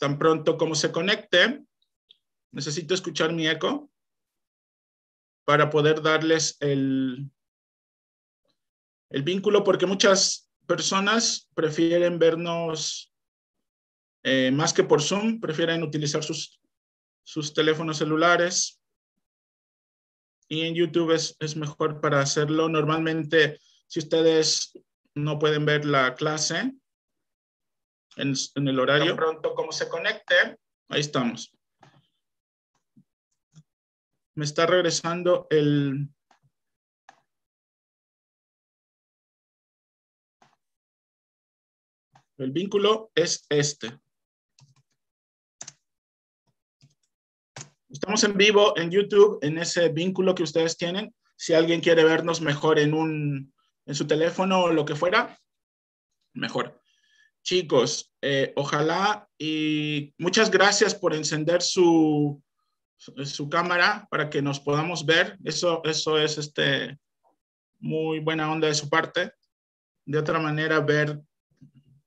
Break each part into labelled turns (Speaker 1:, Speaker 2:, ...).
Speaker 1: tan pronto como se conecte. Necesito escuchar mi eco para poder darles el, el vínculo, porque muchas personas prefieren vernos eh, más que por Zoom, prefieren utilizar sus, sus teléfonos celulares. Y en YouTube es mejor para hacerlo. Normalmente, si ustedes no pueden ver la clase, en, el horario. pronto como se conecte, ahí estamos. Me está regresando el... El vínculo es este. Estamos en vivo en YouTube, en ese vínculo que ustedes tienen. Si alguien quiere vernos mejor en, un, en su teléfono o lo que fuera, mejor chicos, eh, ojalá y muchas gracias por encender su, cámara para que nos podamos ver. Eso, eso es este, muy buena onda de su parte. De otra manera, ver,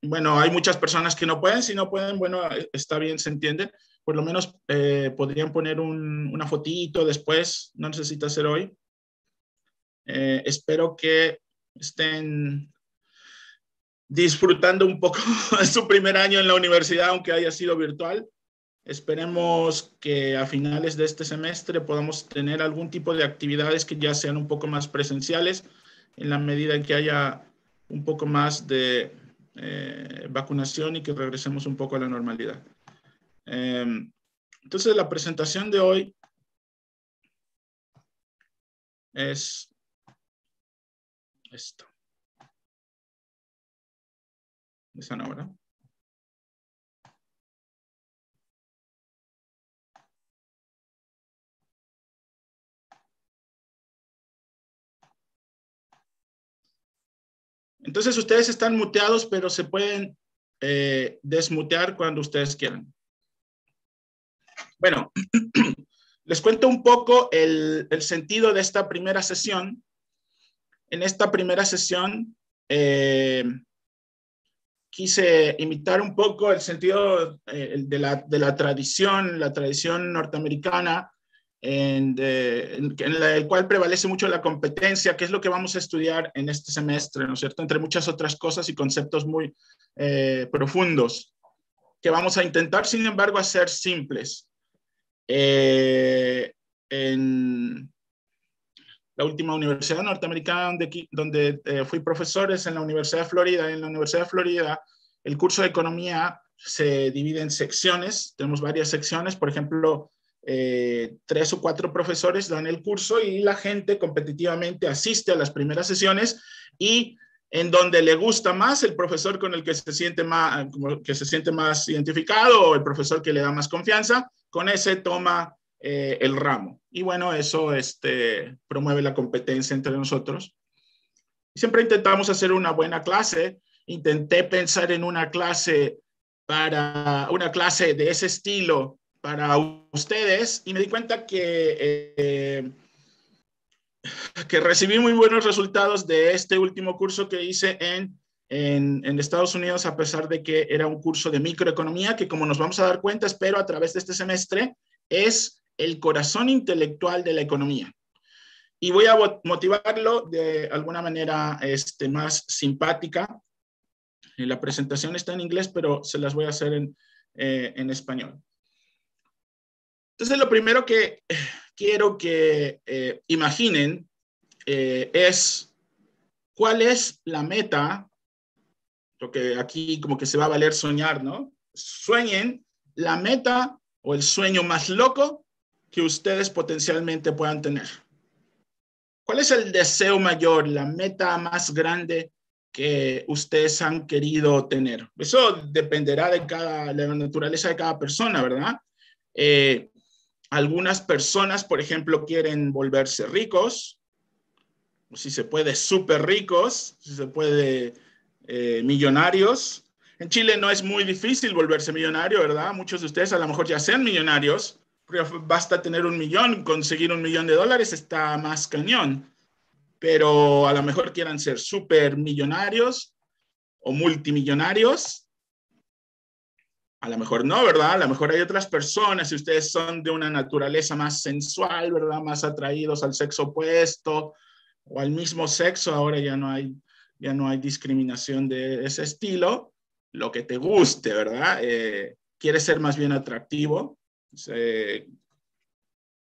Speaker 1: bueno, hay muchas personas que no pueden, si no pueden, bueno, está bien, se entiende. Por lo menos eh, podrían poner un, una fotito después, no necesita ser hoy. Eh, espero que estén disfrutando un poco su primer año en la universidad, aunque haya sido virtual. Esperemos que a finales de este semestre podamos tener algún tipo de actividades que ya sean un poco más presenciales, en la medida en que haya un poco más de eh, vacunación y que regresemos un poco a la normalidad. Em, entonces, la presentación de hoy es esto no, ¿verdad? Entonces ustedes están muteados, pero se pueden eh, desmutear cuando ustedes quieran. Bueno, les cuento un poco el, el, sentido de esta primera sesión. En esta primera sesión eh, quise imitar un poco el sentido eh, de, la, de, la, tradición, la tradición norteamericana, en, la cual prevalece mucho la competencia, que es lo que vamos a estudiar en este semestre, ¿no es cierto? Entre muchas otras cosas y conceptos muy eh, profundos, que vamos a intentar, sin embargo, hacer simples. Eh, en, la última universidad norteamericana donde, donde eh, fui profesor es en la Universidad de Florida. En la Universidad de Florida, el curso de economía se divide en secciones. Tenemos varias secciones. Por ejemplo, eh, tres o cuatro profesores dan el curso y la gente competitivamente asiste a las primeras sesiones y en donde le gusta más el profesor con el que se siente más, que se siente más identificado o el profesor que le da más confianza, con ese toma eh, el ramo. Y bueno, eso este, promueve la competencia entre nosotros. Siempre intentamos hacer una buena clase. Intenté pensar en una clase para una clase de ese estilo para ustedes y me di cuenta que, eh, que recibí muy buenos resultados de este último curso que hice en, en, en, Estados Unidos, a pesar de que era un curso de microeconomía, que como nos vamos a dar cuenta, espero a través de este semestre, es el corazón intelectual de la economía. Y voy a motivarlo de alguna manera este, más simpática. La presentación está en inglés, pero se las voy a hacer en, eh, español. Entonces, lo primero que quiero que eh, imaginen eh, es cuál es la meta, lo que aquí como que se va a valer soñar, ¿no? Sueñen la meta o el sueño más loco que ustedes potencialmente puedan tener? ¿Cuál es el deseo mayor, la meta más grande que ustedes han querido tener? Eso dependerá de cada, la naturaleza de cada persona, ¿verdad? Eh, algunas personas, por ejemplo, quieren volverse ricos, o si se puede, súper ricos, si se puede, eh, millonarios. En Chile no es muy difícil volverse millonario, ¿verdad? Muchos de ustedes a lo mejor ya sean millonarios, basta tener un millón, conseguir un millón de dólares está más cañón, pero a lo mejor quieran ser súper millonarios o multimillonarios. A lo mejor no, ¿verdad? A lo mejor hay otras personas, si ustedes son de una naturaleza más sensual, ¿verdad? Más atraídos al sexo opuesto o al mismo sexo, ahora ya no hay, ya no hay discriminación de ese estilo, lo que te guste, ¿verdad? Eh, quieres ser más bien atractivo, se,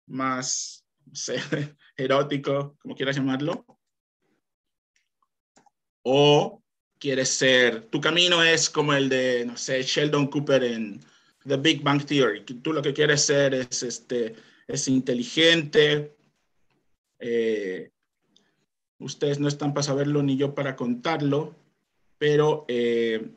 Speaker 1: más erótico, como quieras llamarlo, o quieres ser, tu camino es como el de, no sé, Sheldon Cooper en The Big Bang Theory, tú lo que quieres ser es, este, es inteligente, eh, ustedes no están para saberlo ni yo para contarlo, pero eh,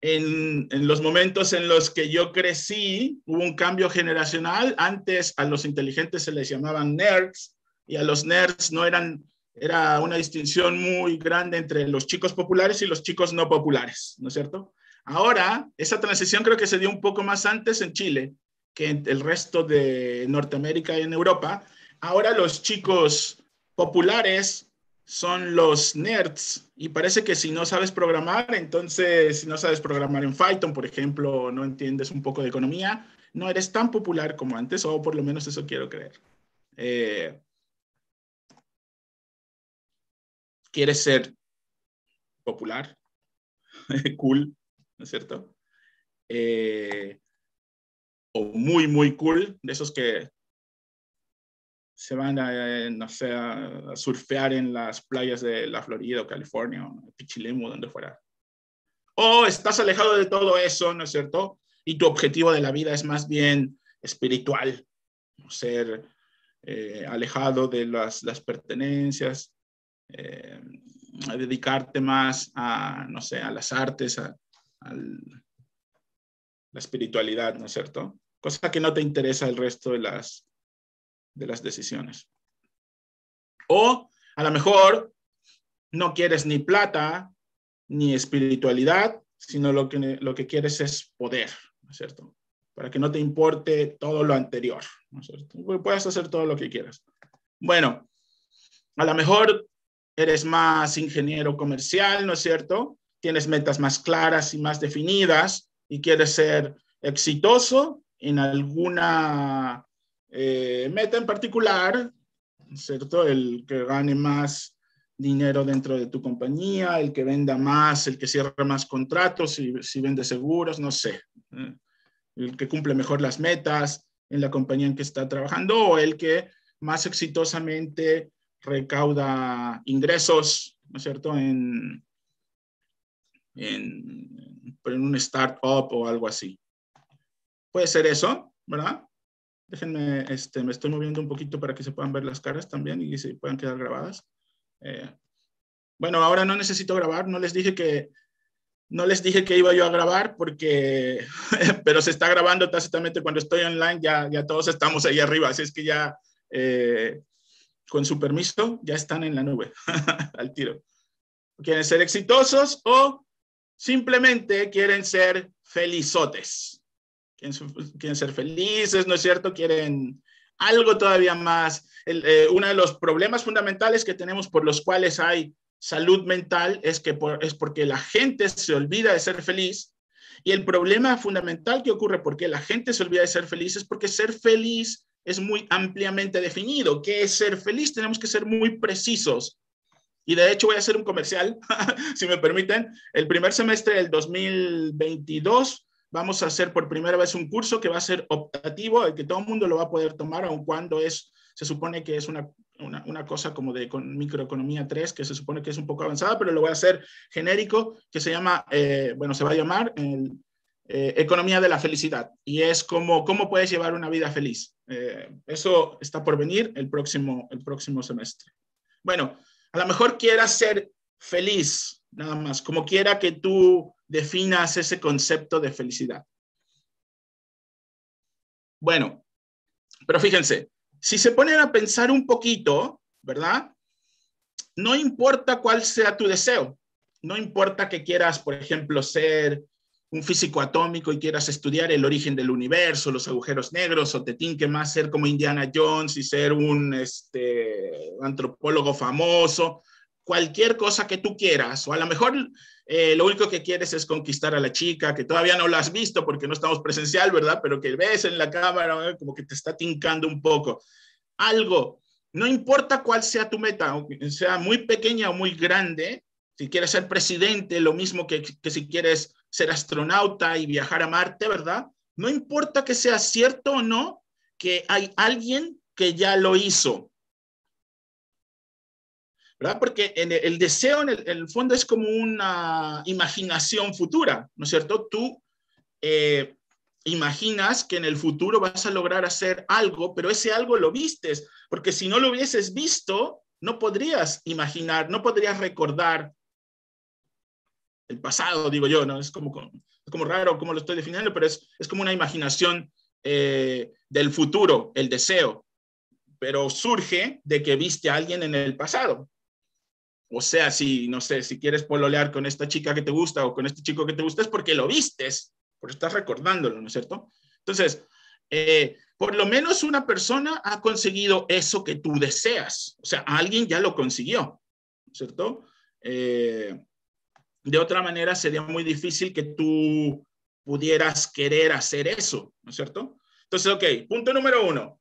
Speaker 1: en, los momentos en los que yo crecí, hubo un cambio generacional. Antes a los inteligentes se les llamaban nerds y a los nerds no eran, era una distinción muy grande entre los chicos populares y los chicos no populares, ¿no es cierto? Ahora, esa transición creo que se dio un poco más antes en Chile que en el resto de Norteamérica y en Europa. Ahora los chicos populares son los nerds. Y parece que si no sabes programar, entonces si no sabes programar en Python, por ejemplo, no entiendes un poco de economía, no eres tan popular como antes, o por lo menos eso quiero creer. Eh, ¿Quieres ser popular? cool, ¿no es cierto? Eh, o muy, muy cool, de esos que se van eh, a, a surfear en las playas de la Florida o California, Pichilemu, donde fuera. O oh, estás alejado de todo eso, ¿no es cierto? Y tu objetivo de la vida es más bien espiritual, ser eh, alejado de las, las pertenencias, a eh, dedicarte más a, no sé, a las artes, a, a la espiritualidad, ¿no es cierto? Cosa que no te interesa el resto de las de las decisiones. O a lo mejor no quieres ni plata ni espiritualidad, sino lo que, lo que quieres es poder, ¿no es cierto? Para que no te importe todo lo anterior, ¿no es cierto? Puedes hacer todo lo que quieras. Bueno, a lo mejor eres más ingeniero comercial, ¿no es cierto? Tienes metas más claras y más definidas y quieres ser exitoso en alguna eh, meta en particular, ¿cierto? El que gane más dinero dentro de tu compañía, el que venda más, el que cierre más contratos, si, vende seguros, no sé, eh, el que cumple mejor las metas en la compañía en que está trabajando o el que más exitosamente recauda ingresos, ¿no es cierto?, en, en, en un startup o algo así. Puede ser eso, ¿verdad? Déjenme, este, me estoy moviendo un poquito para que se puedan ver las caras también y se puedan quedar grabadas. Eh, bueno, ahora no necesito grabar, no les dije que no les dije que iba yo a grabar porque, pero se está grabando tácitamente cuando estoy online, ya, ya todos estamos ahí arriba, así es que ya, eh, con su permiso, ya están en la nube, al tiro. ¿Quieren ser exitosos o simplemente quieren ser felizotes? quieren, ser felices, ¿no es cierto? Quieren algo todavía más. Eh, uno de los problemas fundamentales que tenemos por los cuales hay salud mental es, que es porque la gente se olvida de ser feliz. Y el problema fundamental que ocurre porque la gente se olvida de ser feliz es porque ser feliz es muy ampliamente definido. ¿Qué es ser feliz? Tenemos que ser muy precisos. Y de hecho voy a hacer un comercial, si me permiten. El primer semestre del 2022 Vamos a hacer por primera vez un curso que va a ser optativo, el que todo el mundo lo va a poder tomar, aun cuando es, se supone que es una, una, una cosa como de con microeconomía 3, que se supone que es un poco avanzada, pero lo voy a hacer genérico, que se llama, eh, bueno, se va a llamar eh, economía de la felicidad. Y es como cómo puedes llevar una vida feliz. Eh, eso está por venir el próximo, el próximo semestre. Bueno, a lo mejor quieras ser feliz, nada más, como quiera que tú definas ese concepto de felicidad. Bueno, pero fíjense, si se ponen a pensar un poquito, ¿verdad? No importa cuál sea tu deseo, no importa que quieras, por ejemplo, ser un físico atómico y quieras estudiar el origen del universo, los agujeros negros, o te tinque más ser como Indiana Jones y ser un este, antropólogo famoso, cualquier cosa que tú quieras, o a lo mejor eh, lo único que quieres es conquistar a la chica, que todavía no la has visto porque no estamos presencial, ¿verdad? Pero que ves en la cámara, como que te está tincando un poco. Algo, no importa cuál sea tu meta, sea muy pequeña o muy grande, si quieres ser presidente, lo mismo que, que si quieres ser astronauta y viajar a Marte, ¿verdad? No importa que sea cierto o no, que hay alguien que ya lo hizo, porque el, deseo en el, fondo es como una imaginación futura, ¿no es cierto? Tú eh, imaginas que en el futuro vas a lograr hacer algo, pero ese algo lo vistes, porque si no lo hubieses visto, no podrías imaginar, no podrías recordar el pasado, digo yo, ¿no? Es como, como raro cómo lo estoy definiendo, pero es, como una imaginación eh, del futuro, el deseo, pero surge de que viste a alguien en el pasado. O sea, si, no sé, si quieres pololear con esta chica que te gusta o con este chico que te gusta es porque lo vistes, porque estás recordándolo, ¿no es cierto? Entonces, eh, por lo menos una persona ha conseguido eso que tú deseas. O sea, alguien ya lo consiguió, ¿cierto? Eh, de otra manera, sería muy difícil que tú pudieras querer hacer eso, ¿no es cierto? Entonces, ok, punto número uno.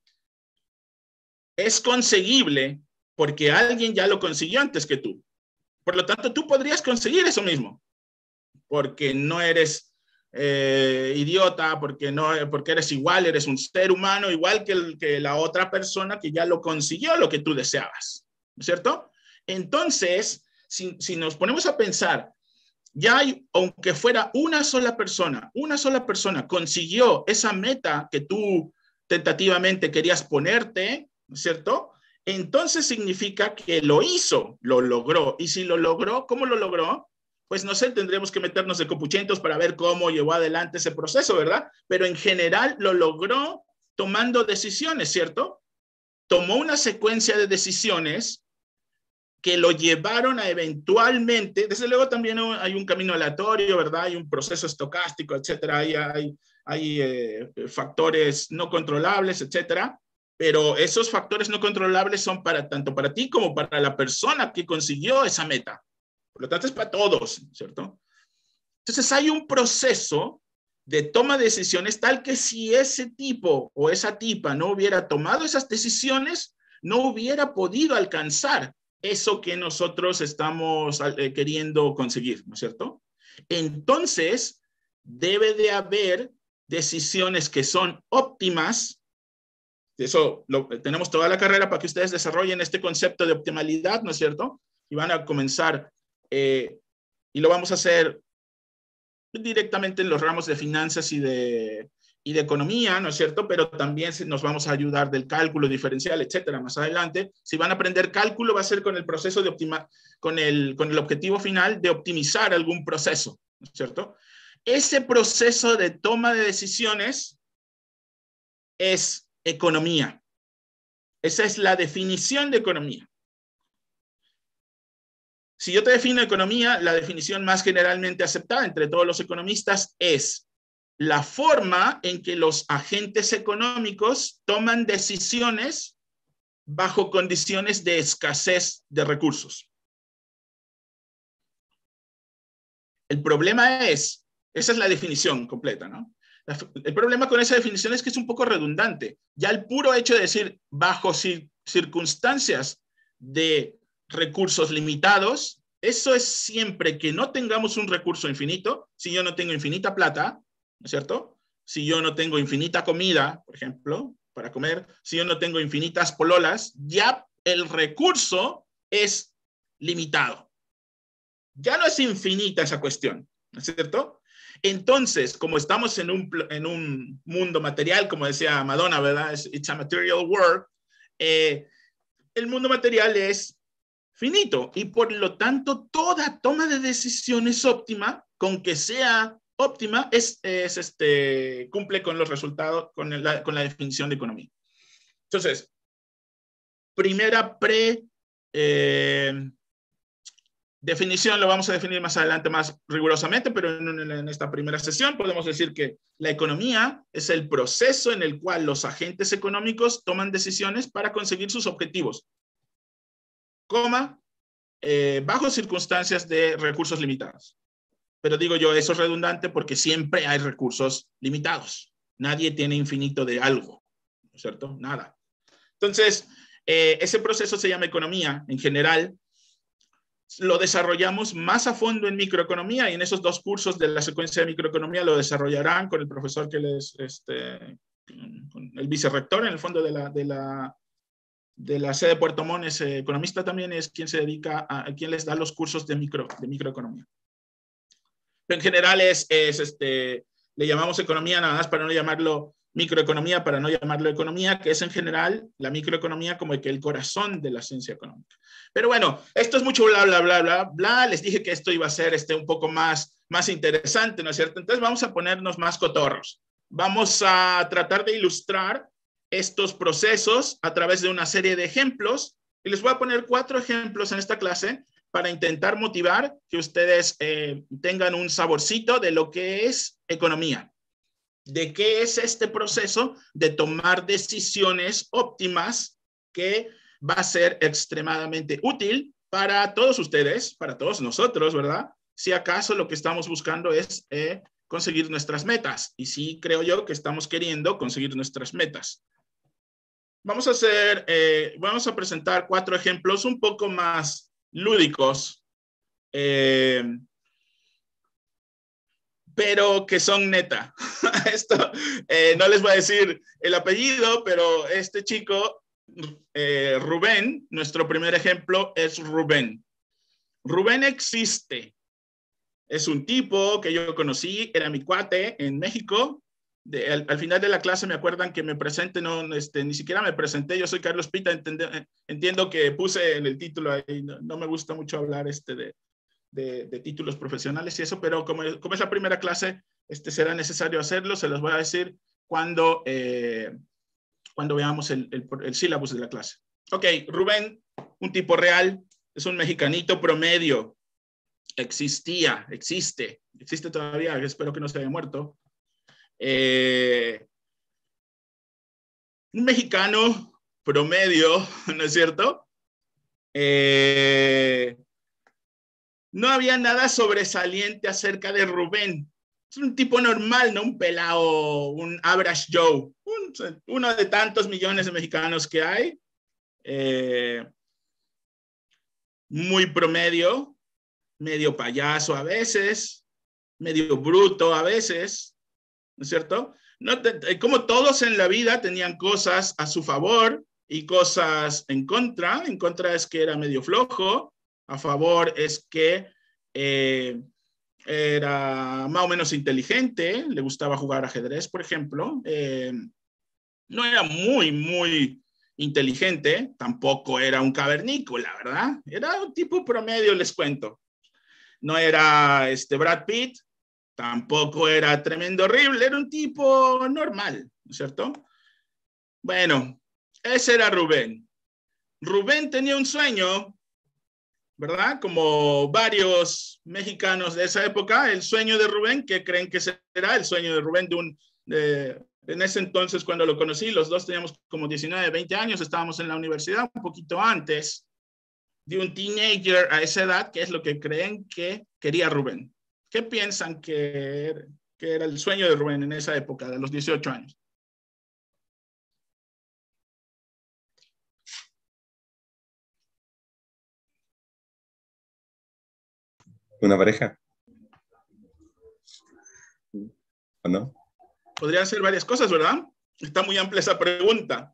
Speaker 1: Es conseguible porque alguien ya lo consiguió antes que tú. Por lo tanto, tú podrías conseguir eso mismo, porque no eres eh, idiota, porque, no, porque eres igual, eres un ser humano igual que, el, que la otra persona que ya lo consiguió lo que tú deseabas, ¿cierto? Entonces, si, si nos ponemos a pensar, ya hay, aunque fuera una sola persona, una sola persona consiguió esa meta que tú tentativamente querías ponerte, ¿cierto? entonces significa que lo hizo, lo logró. Y si lo logró, ¿cómo lo logró? Pues no sé, tendremos que meternos de copuchentos para ver cómo llevó adelante ese proceso, ¿verdad? Pero en general lo logró tomando decisiones, ¿cierto? Tomó una secuencia de decisiones que lo llevaron a eventualmente, desde luego también hay un camino aleatorio, ¿verdad? Hay un proceso estocástico, etcétera, hay, eh, factores no controlables, etcétera, pero esos factores no controlables son para tanto para ti como para la persona que consiguió esa meta. Por lo tanto, es para todos, ¿cierto? Entonces, hay un proceso de toma de decisiones tal que si ese tipo o esa tipa no hubiera tomado esas decisiones, no hubiera podido alcanzar eso que nosotros estamos eh, queriendo conseguir, ¿no es cierto? Entonces, debe de haber decisiones que son óptimas eso lo, tenemos toda la carrera para que ustedes desarrollen este concepto de optimalidad, ¿no es cierto? Y van a comenzar, eh, y lo vamos a hacer directamente en los ramos de finanzas y de, y de economía, ¿no es cierto? Pero también nos vamos a ayudar del cálculo diferencial, etcétera, más adelante. Si van a aprender cálculo, va a ser con el proceso de optima, con el, con el objetivo final de optimizar algún proceso, ¿no es cierto? Ese proceso de toma de decisiones es economía. Esa es la definición de economía. Si yo te defino economía, la definición más generalmente aceptada entre todos los economistas es la forma en que los agentes económicos toman decisiones bajo condiciones de escasez de recursos. El problema es, esa es la definición completa, ¿no? El problema con esa definición es que es un poco redundante. Ya el puro hecho de decir bajo circunstancias de recursos limitados, eso es siempre que no tengamos un recurso infinito, si yo no tengo infinita plata, ¿no es cierto? Si yo no tengo infinita comida, por ejemplo, para comer, si yo no tengo infinitas pololas, ya el recurso es limitado. Ya no es infinita esa cuestión, ¿no es cierto? Entonces, como estamos en un, mundo material, como decía Madonna, ¿verdad? It's a material world. Eh, el mundo material es finito y por lo tanto toda toma de decisiones óptima, con que sea óptima, es, este, cumple con los resultados, con la, con la definición de economía. Entonces, primera pre... Eh, Definición lo vamos a definir más adelante más rigurosamente, pero en, esta primera sesión podemos decir que la economía es el proceso en el cual los agentes económicos toman decisiones para conseguir sus objetivos, coma, eh, bajo circunstancias de recursos limitados. Pero digo yo, eso es redundante porque siempre hay recursos limitados. Nadie tiene infinito de algo, ¿no es cierto? Nada. Entonces, eh, ese proceso se llama economía en general lo desarrollamos más a fondo en microeconomía y en esos dos cursos de la secuencia de microeconomía lo desarrollarán con el profesor que les, este, con el vicerrector en el fondo de la, de la, la sede de Puerto Montt, economista también, es quien se dedica a, quien les da los cursos de, micro, de microeconomía. en general es, es este, le llamamos economía nada más para no llamarlo microeconomía, para no llamarlo economía, que es en general la microeconomía como que el corazón de la ciencia económica. Pero bueno, esto es mucho bla, bla, bla, bla, bla. Les dije que esto iba a ser este, un poco más, más interesante, ¿no es cierto? Entonces vamos a ponernos más cotorros. Vamos a tratar de ilustrar estos procesos a través de una serie de ejemplos. Y les voy a poner cuatro ejemplos en esta clase para intentar motivar que ustedes eh, tengan un saborcito de lo que es economía de qué es este proceso de tomar decisiones óptimas que va a ser extremadamente útil para todos ustedes, para todos nosotros, ¿verdad? Si acaso lo que estamos buscando es eh, conseguir nuestras metas. Y sí creo yo que estamos queriendo conseguir nuestras metas. Vamos a hacer, eh, vamos a presentar cuatro ejemplos un poco más lúdicos eh, pero que son neta. Esto, eh, no les voy a decir el apellido, pero este chico, eh, Rubén, nuestro primer ejemplo es Rubén. Rubén existe. Es un tipo que yo conocí, era mi cuate en México. al, final de la clase me acuerdan que me presenté, no, este, ni siquiera me presenté, yo soy Carlos Pita, eh, entiendo que puse en el título ahí, no, no me gusta mucho hablar este de, de, títulos profesionales y eso, pero como, es la primera clase, este, será necesario hacerlo, se los voy a decir cuando, eh, cuando veamos el, el, sílabus de la clase. Ok, Rubén, un tipo real, es un mexicanito promedio, existía, existe, existe todavía, espero que no se haya muerto. Eh, un mexicano promedio, ¿no es cierto? Eh, no había nada sobresaliente acerca de Rubén. Es un tipo normal, no un pelao, un average Joe, uno de tantos millones de mexicanos que hay. Eh, muy promedio, medio payaso a veces, medio bruto a veces, ¿no es cierto? como todos en la vida tenían cosas a su favor y cosas en contra, en contra es que era medio flojo, a favor es que eh, era más o menos inteligente, le gustaba jugar ajedrez, por ejemplo. Eh, no era muy, muy inteligente, tampoco era un cavernícola, ¿verdad? Era un tipo promedio, les cuento. No era este Brad Pitt, tampoco era tremendo horrible, era un tipo normal, ¿cierto? Bueno, ese era Rubén. Rubén tenía un sueño ¿verdad? Como varios mexicanos de esa época, el sueño de Rubén, que creen que será el sueño de Rubén de un... en ese entonces, cuando lo conocí, los dos teníamos como 19, 20 años, estábamos en la universidad un poquito antes de un teenager a esa edad, que es lo que creen que quería Rubén. ¿Qué piensan que, que era el sueño de Rubén en esa época, de los 18 años? una pareja. ¿O no? Podrían ser varias cosas, ¿verdad? Está muy amplia esa pregunta.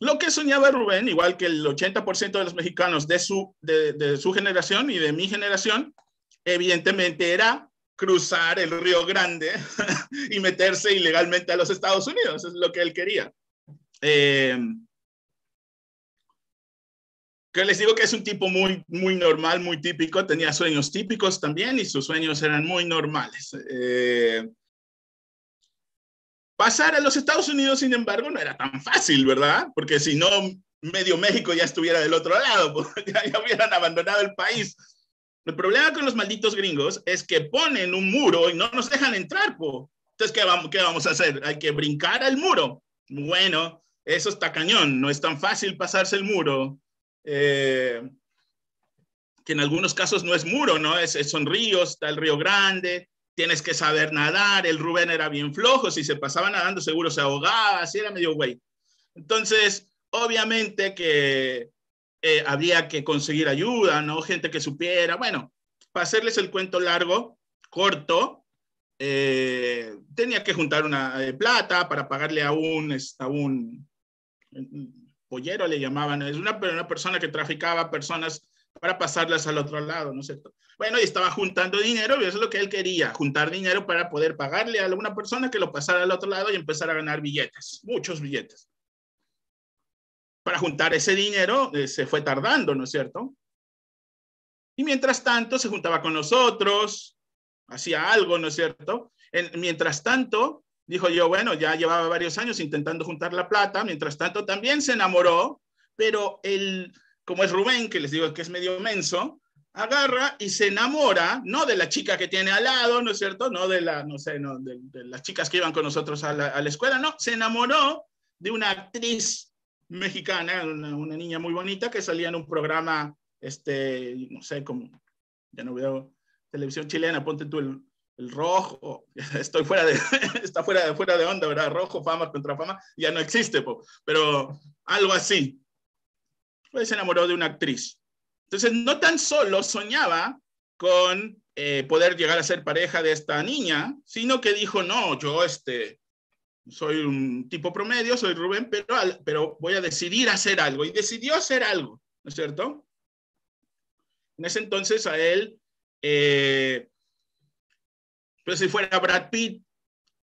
Speaker 1: Lo que soñaba Rubén, igual que el 80% de los mexicanos de su, de, su generación y de mi generación, evidentemente era cruzar el Río Grande y meterse ilegalmente a los Estados Unidos. Es lo que él quería. Eh, que les digo que es un tipo muy, muy normal, muy típico, tenía sueños típicos también y sus sueños eran muy normales. Eh, pasar a los Estados Unidos, sin embargo, no era tan fácil, ¿verdad? Porque si no, medio México ya estuviera del otro lado, pues, ya, hubieran abandonado el país. El problema con los malditos gringos es que ponen un muro y no nos dejan entrar, Entonces, ¿qué vamos, ¿qué vamos a hacer? Hay que brincar al muro. Bueno, eso está cañón, no es tan fácil pasarse el muro. Eh, que en algunos casos no es muro, ¿no? Es, son ríos, está el Río Grande, tienes que saber nadar, el Rubén era bien flojo, si se pasaba nadando seguro se ahogaba, así era medio güey. Entonces, obviamente que eh, había que conseguir ayuda, ¿no? Gente que supiera, bueno, para hacerles el cuento largo, corto, eh, tenía que juntar una plata para pagarle a un, a un pollero le llamaban, es una, una persona que traficaba personas para pasarlas al otro lado, ¿no es cierto? Bueno, y estaba juntando dinero, y eso es lo que él quería, juntar dinero para poder pagarle a alguna persona que lo pasara al otro lado y empezar a ganar billetes, muchos billetes. Para juntar ese dinero eh, se fue tardando, ¿no es cierto? Y mientras tanto se juntaba con nosotros, hacía algo, ¿no es cierto? mientras tanto, Dijo yo, bueno, ya llevaba varios años intentando juntar la plata, mientras tanto también se enamoró, pero él, como es Rubén, que les digo que es medio menso, agarra y se enamora, no de la chica que tiene al lado, ¿no es cierto? No de, la, no sé, no, de, las chicas que iban con nosotros a la, escuela, no, se enamoró de una actriz mexicana, una, niña muy bonita que salía en un programa, este, no sé, como, ya no veo televisión chilena, ponte tú el, el rojo, estoy fuera de, está fuera de, fuera de onda, ¿verdad? Rojo, fama contra fama, ya no existe, pero algo así. Pues se enamoró de una actriz. Entonces, no tan solo soñaba con eh, poder llegar a ser pareja de esta niña, sino que dijo, no, yo este, soy un tipo promedio, soy Rubén, pero, pero voy a decidir hacer algo. Y decidió hacer algo, ¿no es cierto? En ese entonces a él... Eh, pero si fuera Brad Pitt,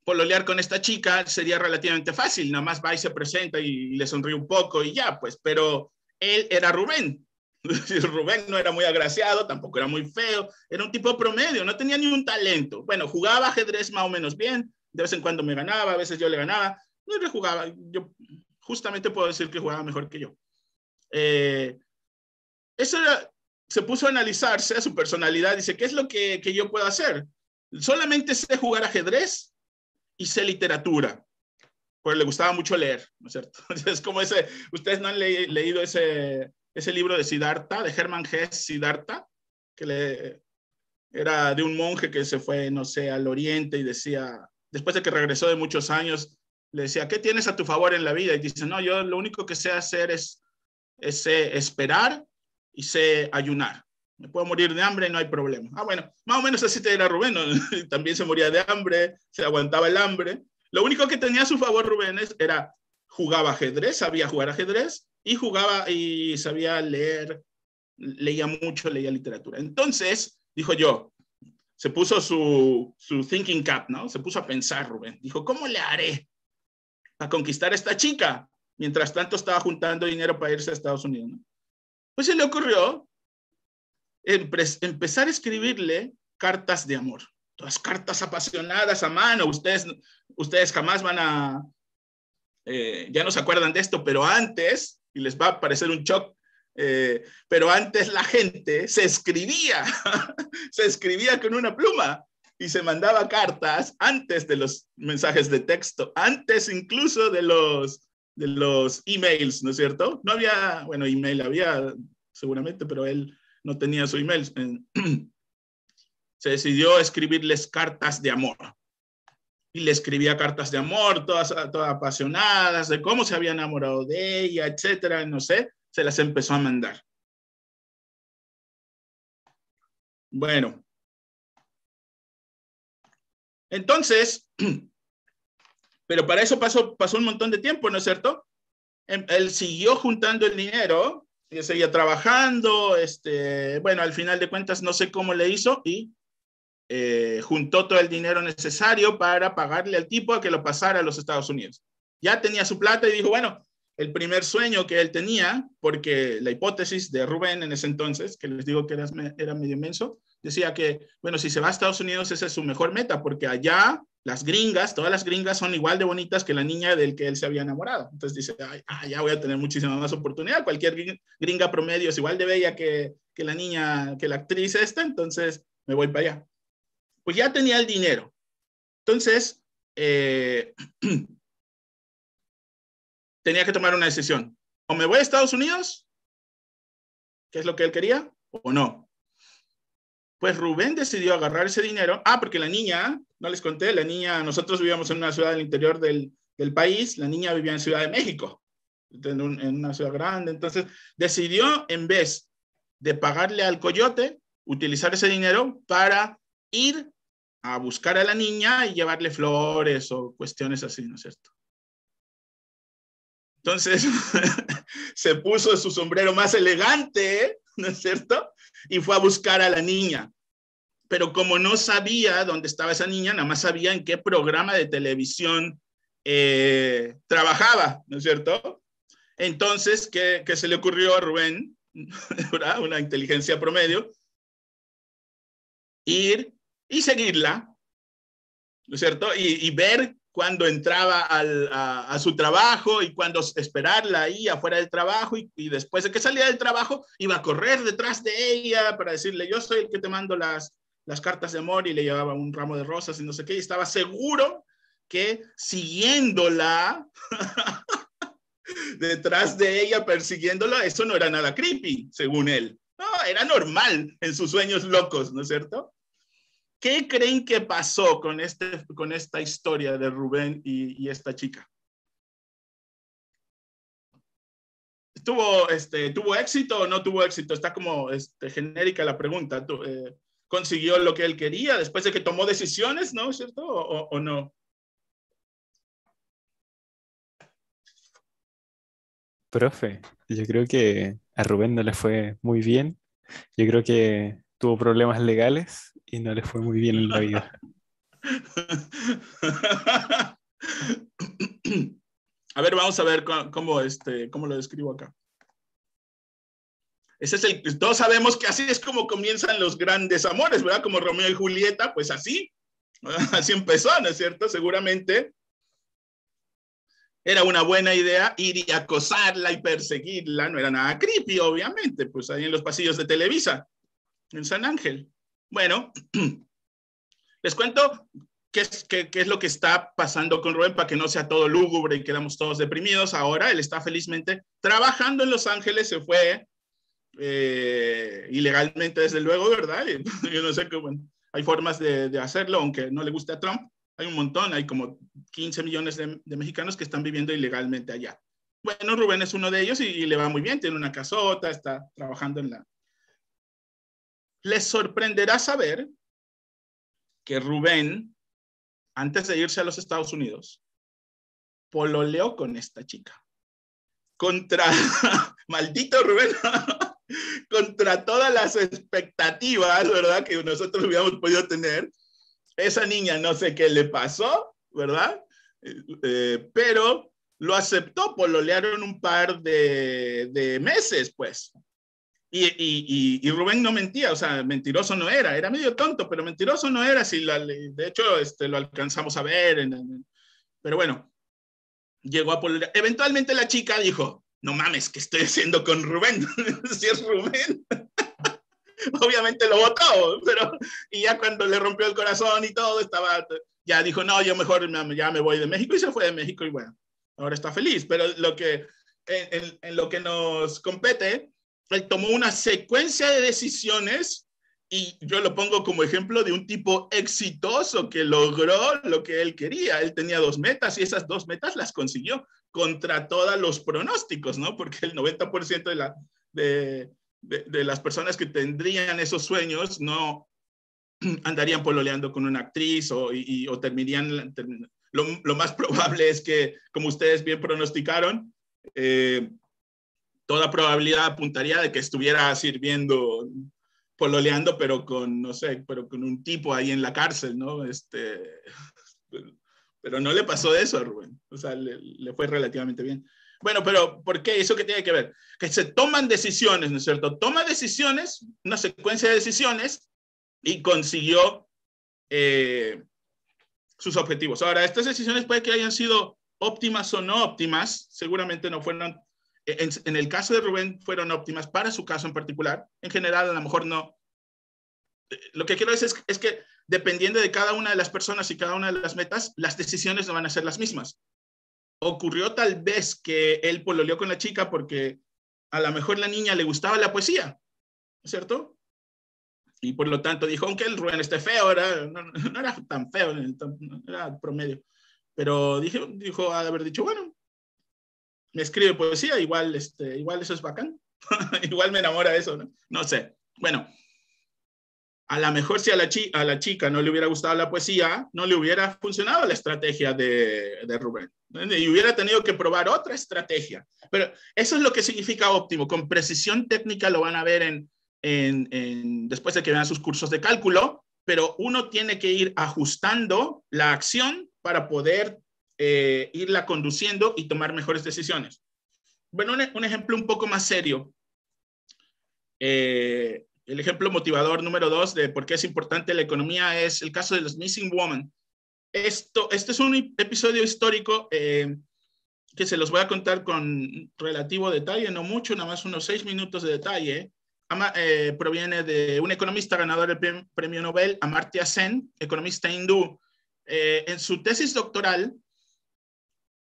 Speaker 1: pololear con esta chica sería relativamente fácil, nada más va y se presenta y le sonríe un poco y ya, pues, pero él era Rubén. Rubén no era muy agraciado, tampoco era muy feo, era un tipo promedio, no tenía ni un talento. Bueno, jugaba ajedrez más o menos bien, de vez en cuando me ganaba, a veces yo le ganaba, no le jugaba, yo justamente puedo decir que jugaba mejor que yo. Eh, eso se puso a analizarse a su personalidad, dice, ¿qué es lo que, que yo puedo hacer? solamente sé jugar ajedrez y sé literatura. Pues le gustaba mucho leer, ¿no es cierto? Es como ese, ustedes no han leído ese, libro de Siddhartha, de Hermann Hesse Siddhartha, que le, era de un monje que se fue, no sé, al oriente y decía, después de que regresó de muchos años, le decía, ¿qué tienes a tu favor en la vida? Y dice, no, yo lo único que sé hacer es, esperar y sé ayunar puedo morir de hambre, no hay problema. Ah, bueno, más o menos así te era Rubén, también se moría de hambre, se aguantaba el hambre. Lo único que tenía a su favor Rubén era jugaba ajedrez, sabía jugar ajedrez y jugaba y sabía leer, leía mucho, leía literatura. Entonces, dijo yo, se puso su, su thinking cap, ¿no? Se puso a pensar Rubén. Dijo, ¿cómo le haré a conquistar a esta chica? Mientras tanto estaba juntando dinero para irse a Estados Unidos, Pues se le ocurrió empezar a escribirle cartas de amor. Todas cartas apasionadas a mano. Ustedes, ustedes jamás van a, eh, ya no se acuerdan de esto, pero antes, y les va a parecer un shock, eh, pero antes la gente se escribía, se escribía con una pluma y se mandaba cartas antes de los mensajes de texto, antes incluso de los, de los emails, ¿no es cierto? No había, bueno, email había seguramente, pero él no tenía su email, se decidió escribirles cartas de amor. Y le escribía cartas de amor, todas, apasionadas, de cómo se había enamorado de ella, etcétera, no sé, se las empezó a mandar. Bueno. Entonces, pero para eso pasó, pasó un montón de tiempo, ¿no es cierto? Em, él siguió juntando el dinero seguía trabajando, este, bueno, al final de cuentas no sé cómo le hizo y eh, juntó todo el dinero necesario para pagarle al tipo a que lo pasara a los Estados Unidos. Ya tenía su plata y dijo, bueno, el primer sueño que él tenía, porque la hipótesis de Rubén en ese entonces, que les digo que era, era medio inmenso, decía que, bueno, si se va a Estados Unidos, esa es su mejor meta, porque allá las gringas, todas las gringas son igual de bonitas que la niña del que él se había enamorado. Entonces dice, Ay, ah, ya voy a tener muchísimas más oportunidades. Cualquier gringa promedio es igual de bella que, la niña, que la actriz esta, entonces me voy para allá. Pues ya tenía el dinero. Entonces, eh, tenía que tomar una decisión. O me voy a Estados Unidos, que es lo que él quería, o no. Pues Rubén decidió agarrar ese dinero. Ah, porque la niña, no les conté, la niña, nosotros vivíamos en una ciudad del interior del, país, la niña vivía en Ciudad de México, en una ciudad grande. Entonces decidió, en vez de pagarle al coyote, utilizar ese dinero para ir a buscar a la niña y llevarle flores o cuestiones así, ¿no es cierto? Entonces, se puso su sombrero más elegante, ¿no es cierto? y fue a buscar a la niña. Pero como no sabía dónde estaba esa niña, nada más sabía en qué programa de televisión eh, trabajaba, ¿no es cierto? Entonces, ¿qué, se le ocurrió a Rubén? Una inteligencia promedio. Ir y seguirla, ¿no es cierto? y ver cuando entraba al, a, su trabajo y cuando esperarla ahí afuera del trabajo y, después de que salía del trabajo iba a correr detrás de ella para decirle yo soy el que te mando las, las cartas de amor y le llevaba un ramo de rosas y no sé qué y estaba seguro que siguiéndola detrás de ella persiguiéndola eso no era nada creepy según él no, era normal en sus sueños locos no es cierto ¿Qué creen que pasó con, este, con esta historia de Rubén y, esta chica? ¿Tuvo, este, ¿Tuvo éxito o no tuvo éxito? Está como este, genérica la pregunta. Eh, ¿Consiguió lo que él quería después de que tomó decisiones, no? ¿Cierto? ¿O, o no? Profe, yo creo que a Rubén no le fue muy bien. Yo creo que tuvo problemas legales y no le fue muy bien en la vida. A ver, vamos a ver cómo, este, cómo lo describo acá. Ese es el, todos sabemos que así es como comienzan los grandes amores, ¿verdad? Como Romeo y Julieta, pues así, así empezó, ¿no es cierto? Seguramente era una buena idea ir y acosarla y perseguirla, no era nada creepy, obviamente, pues ahí en los pasillos de Televisa en San Ángel. Bueno, les cuento qué es, qué, es lo que está pasando con Rubén para que no sea todo lúgubre y quedamos todos deprimidos. Ahora él está felizmente trabajando en Los Ángeles, se fue eh, ilegalmente desde luego, ¿verdad? Yo no sé cómo, hay formas de, hacerlo, aunque no le guste a Trump. Hay un montón, hay como 15 millones de, mexicanos que están viviendo ilegalmente allá. Bueno, Rubén es uno de ellos y, le va muy bien, tiene una casota, está trabajando en la les sorprenderá saber que Rubén, antes de irse a los Estados Unidos, pololeó con esta chica. Contra, maldito Rubén, contra todas las expectativas, ¿verdad? Que nosotros hubiéramos podido tener. Esa niña no sé qué le pasó, ¿verdad? Eh, eh, pero lo aceptó, pololearon un par de meses, pues. Y, Rubén no mentía, o sea, mentiroso no era, era medio tonto, pero mentiroso no era, si la, de hecho este, lo alcanzamos a ver. pero bueno, llegó a Eventualmente la chica dijo, no mames, ¿qué estoy haciendo con Rubén? si es Rubén. Obviamente lo votó, pero y ya cuando le rompió el corazón y todo, estaba, ya dijo, no, yo mejor ya me voy de México y se fue de México y bueno, ahora está feliz, pero lo que, en, en lo que nos compete él tomó una secuencia de decisiones y yo lo pongo como ejemplo de un tipo exitoso que logró lo que él quería. Él tenía dos metas y esas dos metas las consiguió contra todos los pronósticos, ¿no? Porque el 90% de, la, de, las personas que tendrían esos sueños no andarían pololeando con una actriz o, y, terminarían... Lo, más probable es que, como ustedes bien pronosticaron, eh, toda probabilidad apuntaría de que estuviera sirviendo, pololeando, pero con, no sé, pero con un tipo ahí en la cárcel, ¿no? Este, pero no le pasó eso a Rubén, o sea, le, fue relativamente bien. Bueno, pero ¿por qué? ¿Eso qué tiene que ver? Que se toman decisiones, ¿no es cierto? Toma decisiones, una secuencia de decisiones, y consiguió eh, sus objetivos. Ahora, estas decisiones puede que hayan sido óptimas o no óptimas, seguramente no fueron e-, en, el caso de Rubén fueron óptimas para su caso en particular. En general, a lo mejor no. Eh, lo que quiero decir es, que dependiendo de cada una de las personas y cada una de las metas, las decisiones no van a ser las mismas. Ocurrió tal vez que él pololeó con la chica porque a lo mejor la niña le gustaba la poesía, ¿cierto? Y por lo tanto dijo, aunque el Rubén esté feo, no, era tan feo, era promedio. Pero dije, dijo haber dicho, bueno, me escribe poesía, igual, este, igual eso es bacán. igual me enamora eso, ¿no? No sé. Bueno, a lo mejor si a la, a la chica no le hubiera gustado la poesía, no le hubiera funcionado la estrategia de, de Rubén. Y hubiera tenido que probar otra estrategia. Pero eso es lo que significa óptimo. Con precisión técnica lo van a ver en, en, en, después de que vean sus cursos de cálculo, pero uno tiene que ir ajustando la acción para poder eh, irla conduciendo y tomar mejores decisiones. Bueno, un, ejemplo un poco más serio. Eh, el ejemplo motivador número dos de por qué es importante la economía es el caso de los Missing Women. Esto, este es un episodio histórico eh, que se los voy a contar con relativo detalle, no mucho, nada más unos seis minutos de detalle. proviene de un economista ganador del premio Nobel, Amartya Sen, economista hindú. en su tesis doctoral,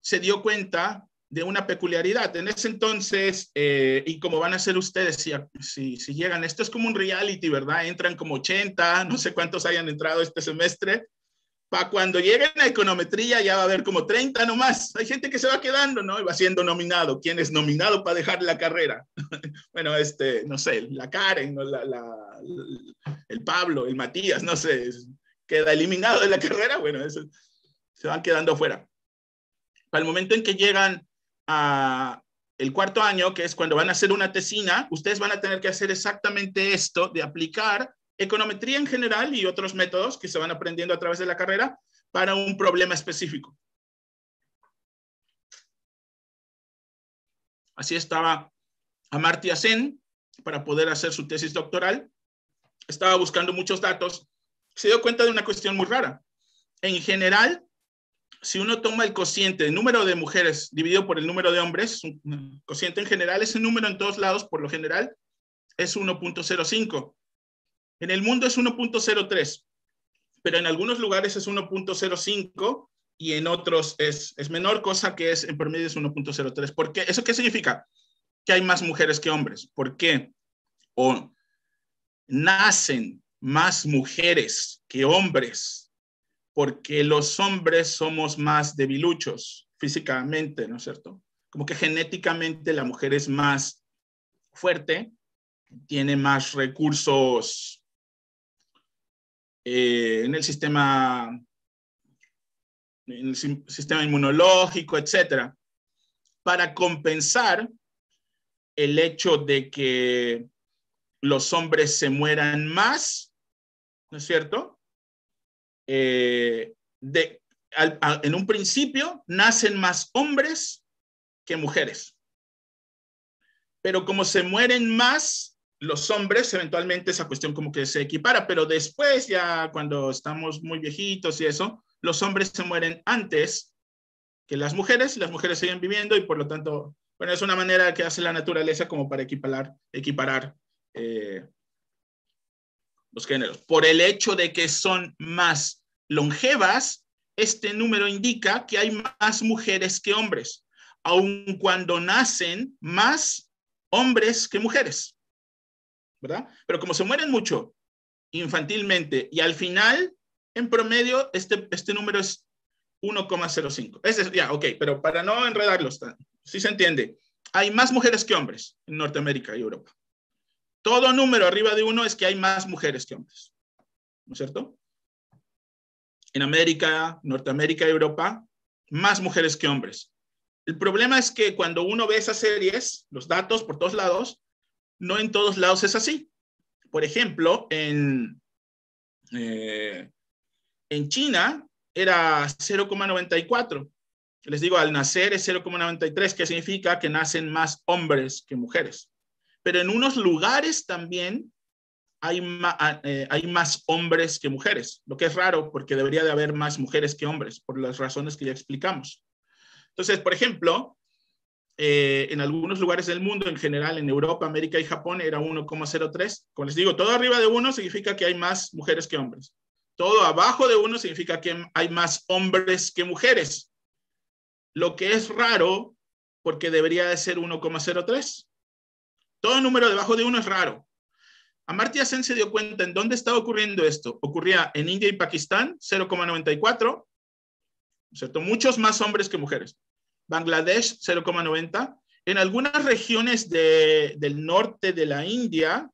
Speaker 1: se dio cuenta de una peculiaridad. En ese entonces, eh, y como van a ser ustedes si, si, llegan, esto es como un reality, ¿verdad? Entran como 80, no sé cuántos hayan entrado este semestre. Para cuando lleguen a econometría ya va a haber como 30 nomás. Hay gente que se va quedando, ¿no? Y va siendo nominado. ¿Quién es nominado para dejar la carrera? bueno, este, no sé, la Karen, el Pablo, el Matías, no sé. Queda eliminado de la carrera. Bueno, eso, se van quedando fuera para el momento en que llegan a el cuarto año, que es cuando van a hacer una tesina, ustedes van a tener que hacer exactamente esto de aplicar econometría en general y otros métodos que se van aprendiendo a través de la carrera para un problema específico. Así estaba Amartya Sen para poder hacer su tesis doctoral. Estaba buscando muchos datos. Se dio cuenta de una cuestión muy rara. En general, si uno toma el cociente, número de mujeres dividido por el número de hombres, un cociente en general, ese número en todos lados, por lo general, es 1.05. En el mundo es 1.03, pero en algunos lugares es 1.05 y en otros es, es menor, cosa que es en promedio es 1.03. ¿Por qué? ¿Eso qué significa? Que hay más mujeres que hombres. ¿Por qué? O nacen más mujeres que hombres porque los hombres somos más debiluchos físicamente, ¿no es cierto? Como que genéticamente la mujer es más fuerte, tiene más recursos eh, en el sistema en el sistema inmunológico, etcétera, para compensar el hecho de que los hombres se mueran más, ¿no es cierto? Eh, en un principio nacen más hombres que mujeres. Pero como se mueren más los hombres, eventualmente esa cuestión como que se equipara, pero después ya cuando estamos muy viejitos y eso, los hombres se mueren antes que las mujeres, las mujeres siguen viviendo y por lo tanto, bueno, es una manera que hace la naturaleza como para equiparar, equiparar eh, los géneros. Por el hecho de que son más longevas, este número indica que hay más mujeres que hombres, aun cuando nacen más hombres que mujeres, ¿verdad? Pero como se mueren mucho infantilmente y al final, en promedio, este, este número es 1,05. Es ya, ok, pero para no enredarlos, si se entiende. Hay más mujeres que hombres en Norteamérica y Europa. Todo número arriba de uno es que hay más mujeres que hombres, ¿no es cierto? En América, Norteamérica, Europa, más mujeres que hombres. El problema es que cuando uno ve esas series, los datos por todos lados, no en todos lados es así. Por ejemplo, en, eh, en China era 0,94. Les digo, al nacer es 0,93, que significa que nacen más hombres que mujeres pero en unos lugares también hay, ah, eh, hay más hombres que mujeres, lo que es raro porque debería de haber más mujeres que hombres por las razones que ya explicamos. Entonces, por ejemplo, eh, en algunos lugares del mundo, en general en Europa, América y Japón, era 1,03. Como les digo, todo arriba de 1 significa que hay más mujeres que hombres. Todo abajo de 1 significa que hay más hombres que mujeres. Lo que es raro porque debería de ser 1,03. Todo número debajo de uno es raro. Amartya Sen se dio cuenta en dónde estaba ocurriendo esto. Ocurría en India y Pakistán, 0,94, ¿cierto? Muchos más hombres que mujeres. Bangladesh, 0,90. En algunas regiones del norte de la India,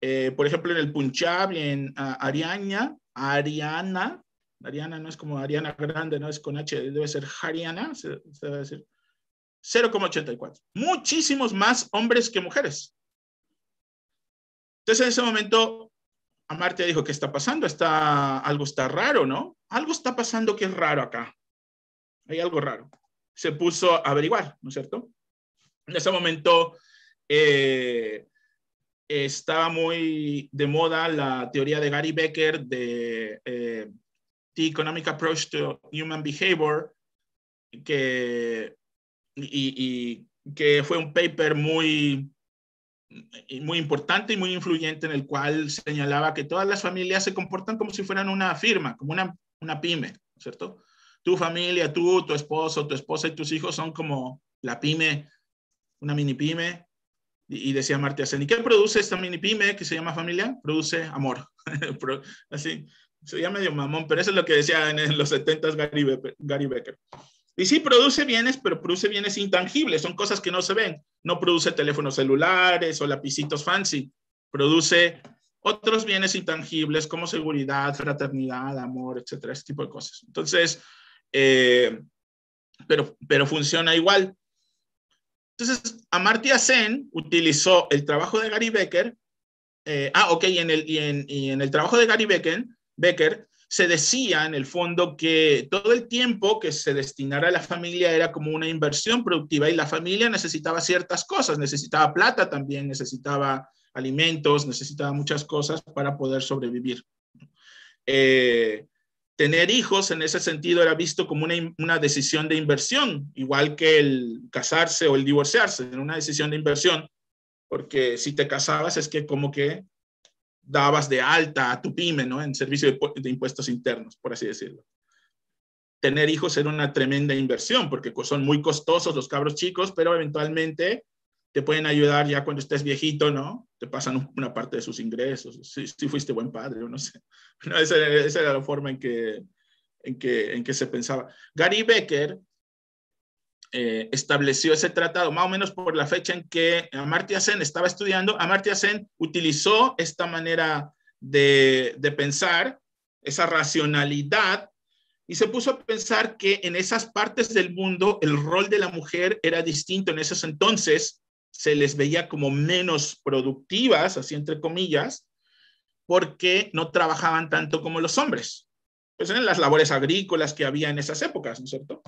Speaker 1: eh, por ejemplo, en el Punjab y en ah, Ariana, Ariana, no es como Ariana Grande, no es con H, debe ser Hariana, se debe decir. 0,84. Muchísimos más hombres que mujeres. Entonces en ese momento Amartya dijo, ¿qué está pasando? Está, algo está raro, ¿no? Algo está pasando que es raro acá. Hay algo raro. Se puso a averiguar, ¿no es cierto? En ese momento eh, estaba muy de moda la teoría de Gary Becker de eh, The Economic Approach to Human Behavior, que y, que fue un paper muy, muy importante y muy influyente en el cual señalaba que todas las familias se comportan como si fueran una firma, como una, una pyme, ¿cierto? Tu familia, tú, tu esposo, tu esposa y tus hijos son como la pyme, una mini pyme. Y, decía Marta ¿y qué produce esta mini pyme que se llama familia? Produce amor. Así, se llama medio mamón, pero eso es lo que decía en, los 70s Gary, Gary Becker. Y sí, produce bienes, pero produce bienes intangibles, son cosas que no se ven. No produce teléfonos celulares o lapicitos fancy, produce otros bienes intangibles como seguridad, fraternidad, amor, etcétera, ese tipo de cosas. Entonces, eh, pero, pero funciona igual. Entonces, Amartya Sen utilizó el trabajo de Gary Becker. Eh, ah, ok, y en, el, y en el trabajo de Gary Becker, Becker se decía en el fondo que todo el tiempo que se destinara a la familia era como una inversión productiva y la familia necesitaba ciertas cosas, necesitaba plata también, necesitaba alimentos, necesitaba muchas cosas para poder sobrevivir. Eh, tener hijos en ese sentido era visto como una, una, decisión de inversión, igual que el casarse o el divorciarse, era una decisión de inversión, porque si te casabas es que como que dabas de alta a tu pyme, ¿no? En servicio de, impuestos internos, por así decirlo. Tener hijos era una tremenda inversión porque son muy costosos los cabros chicos, pero eventualmente te pueden ayudar ya cuando estés viejito, ¿no? Te pasan una parte de sus ingresos, si, fuiste buen padre o no sé. esa, esa, era la forma en que, en que, en que se pensaba. Gary Becker eh, estableció ese tratado, más o menos por la fecha en que Amartya Sen estaba estudiando. Amartya Sen utilizó esta manera de, pensar, esa racionalidad, y se puso a pensar que en esas partes del mundo el rol de la mujer era distinto. En esos entonces se les veía como menos productivas, así entre comillas, porque no trabajaban tanto como los hombres. Pues eran las labores agrícolas que había en esas épocas, ¿no es cierto?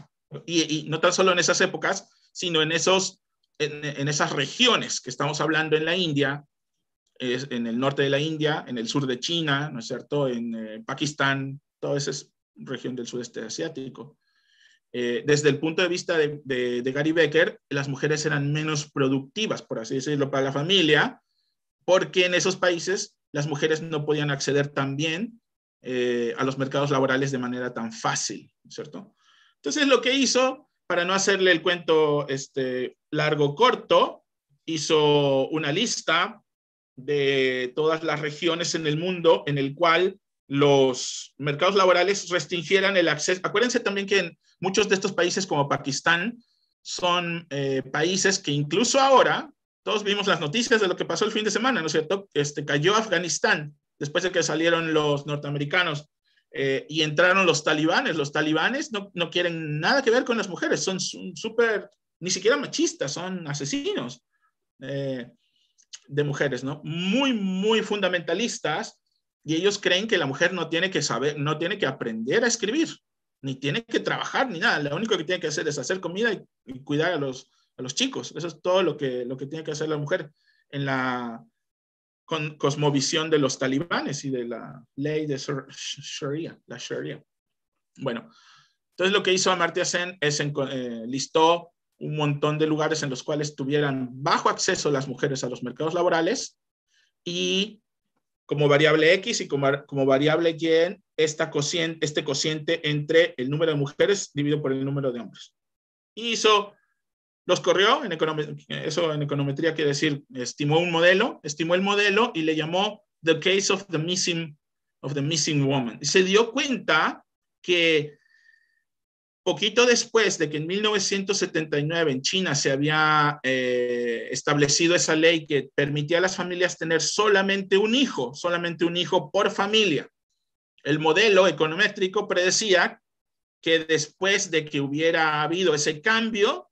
Speaker 1: Y, no tan solo en esas épocas, sino en, esos, en, esas regiones que estamos hablando en la India, en el norte de la India, en el sur de China, ¿no es cierto? En eh, Pakistán, toda esa región del sudeste asiático. Eh, desde el punto de vista de, de, Gary Becker, las mujeres eran menos productivas, por así decirlo, para la familia, porque en esos países las mujeres no podían acceder tan bien eh, a los mercados laborales de manera tan fácil, ¿cierto? Entonces lo que hizo, para no hacerle el cuento este, largo corto, hizo una lista de todas las regiones en el mundo en el cual los mercados laborales restringieran el acceso. Acuérdense también que en muchos de estos países como Pakistán son eh, países que incluso ahora, todos vimos las noticias de lo que pasó el fin de semana, ¿no es cierto? Este, cayó Afganistán después de que salieron los norteamericanos eh, y entraron los talibanes. Los talibanes no, quieren nada que ver con las mujeres, son súper, ni siquiera machistas, son asesinos eh, de mujeres, ¿no? Muy, muy fundamentalistas y ellos creen que la mujer no tiene que saber, no tiene que aprender a escribir, ni tiene que trabajar, ni nada. Lo único que tiene que hacer es hacer comida y, cuidar a los, a los chicos. Eso es todo lo que, lo que tiene que hacer la mujer en la, con, cosmovisión de los talibanes y de la ley de Sharia, la Sharia. Bueno, entonces lo que hizo Amartya Sen es en, eh, listó un montón de lugares en los cuales tuvieran bajo acceso las mujeres a los mercados laborales y como variable X y como, como variable Y esta cociente, este cociente entre el número de mujeres dividido por el número de hombres. Hizo los corrió, en eso en econometría quiere decir, estimó un modelo, estimó el modelo y le llamó The Case of the Missing, of the missing Woman. se dio cuenta que poquito después de que en 1979 en China se había eh, establecido esa ley que permitía a las familias tener solamente un hijo, solamente un hijo por familia. El modelo econométrico predecía que después de que hubiera habido ese cambio,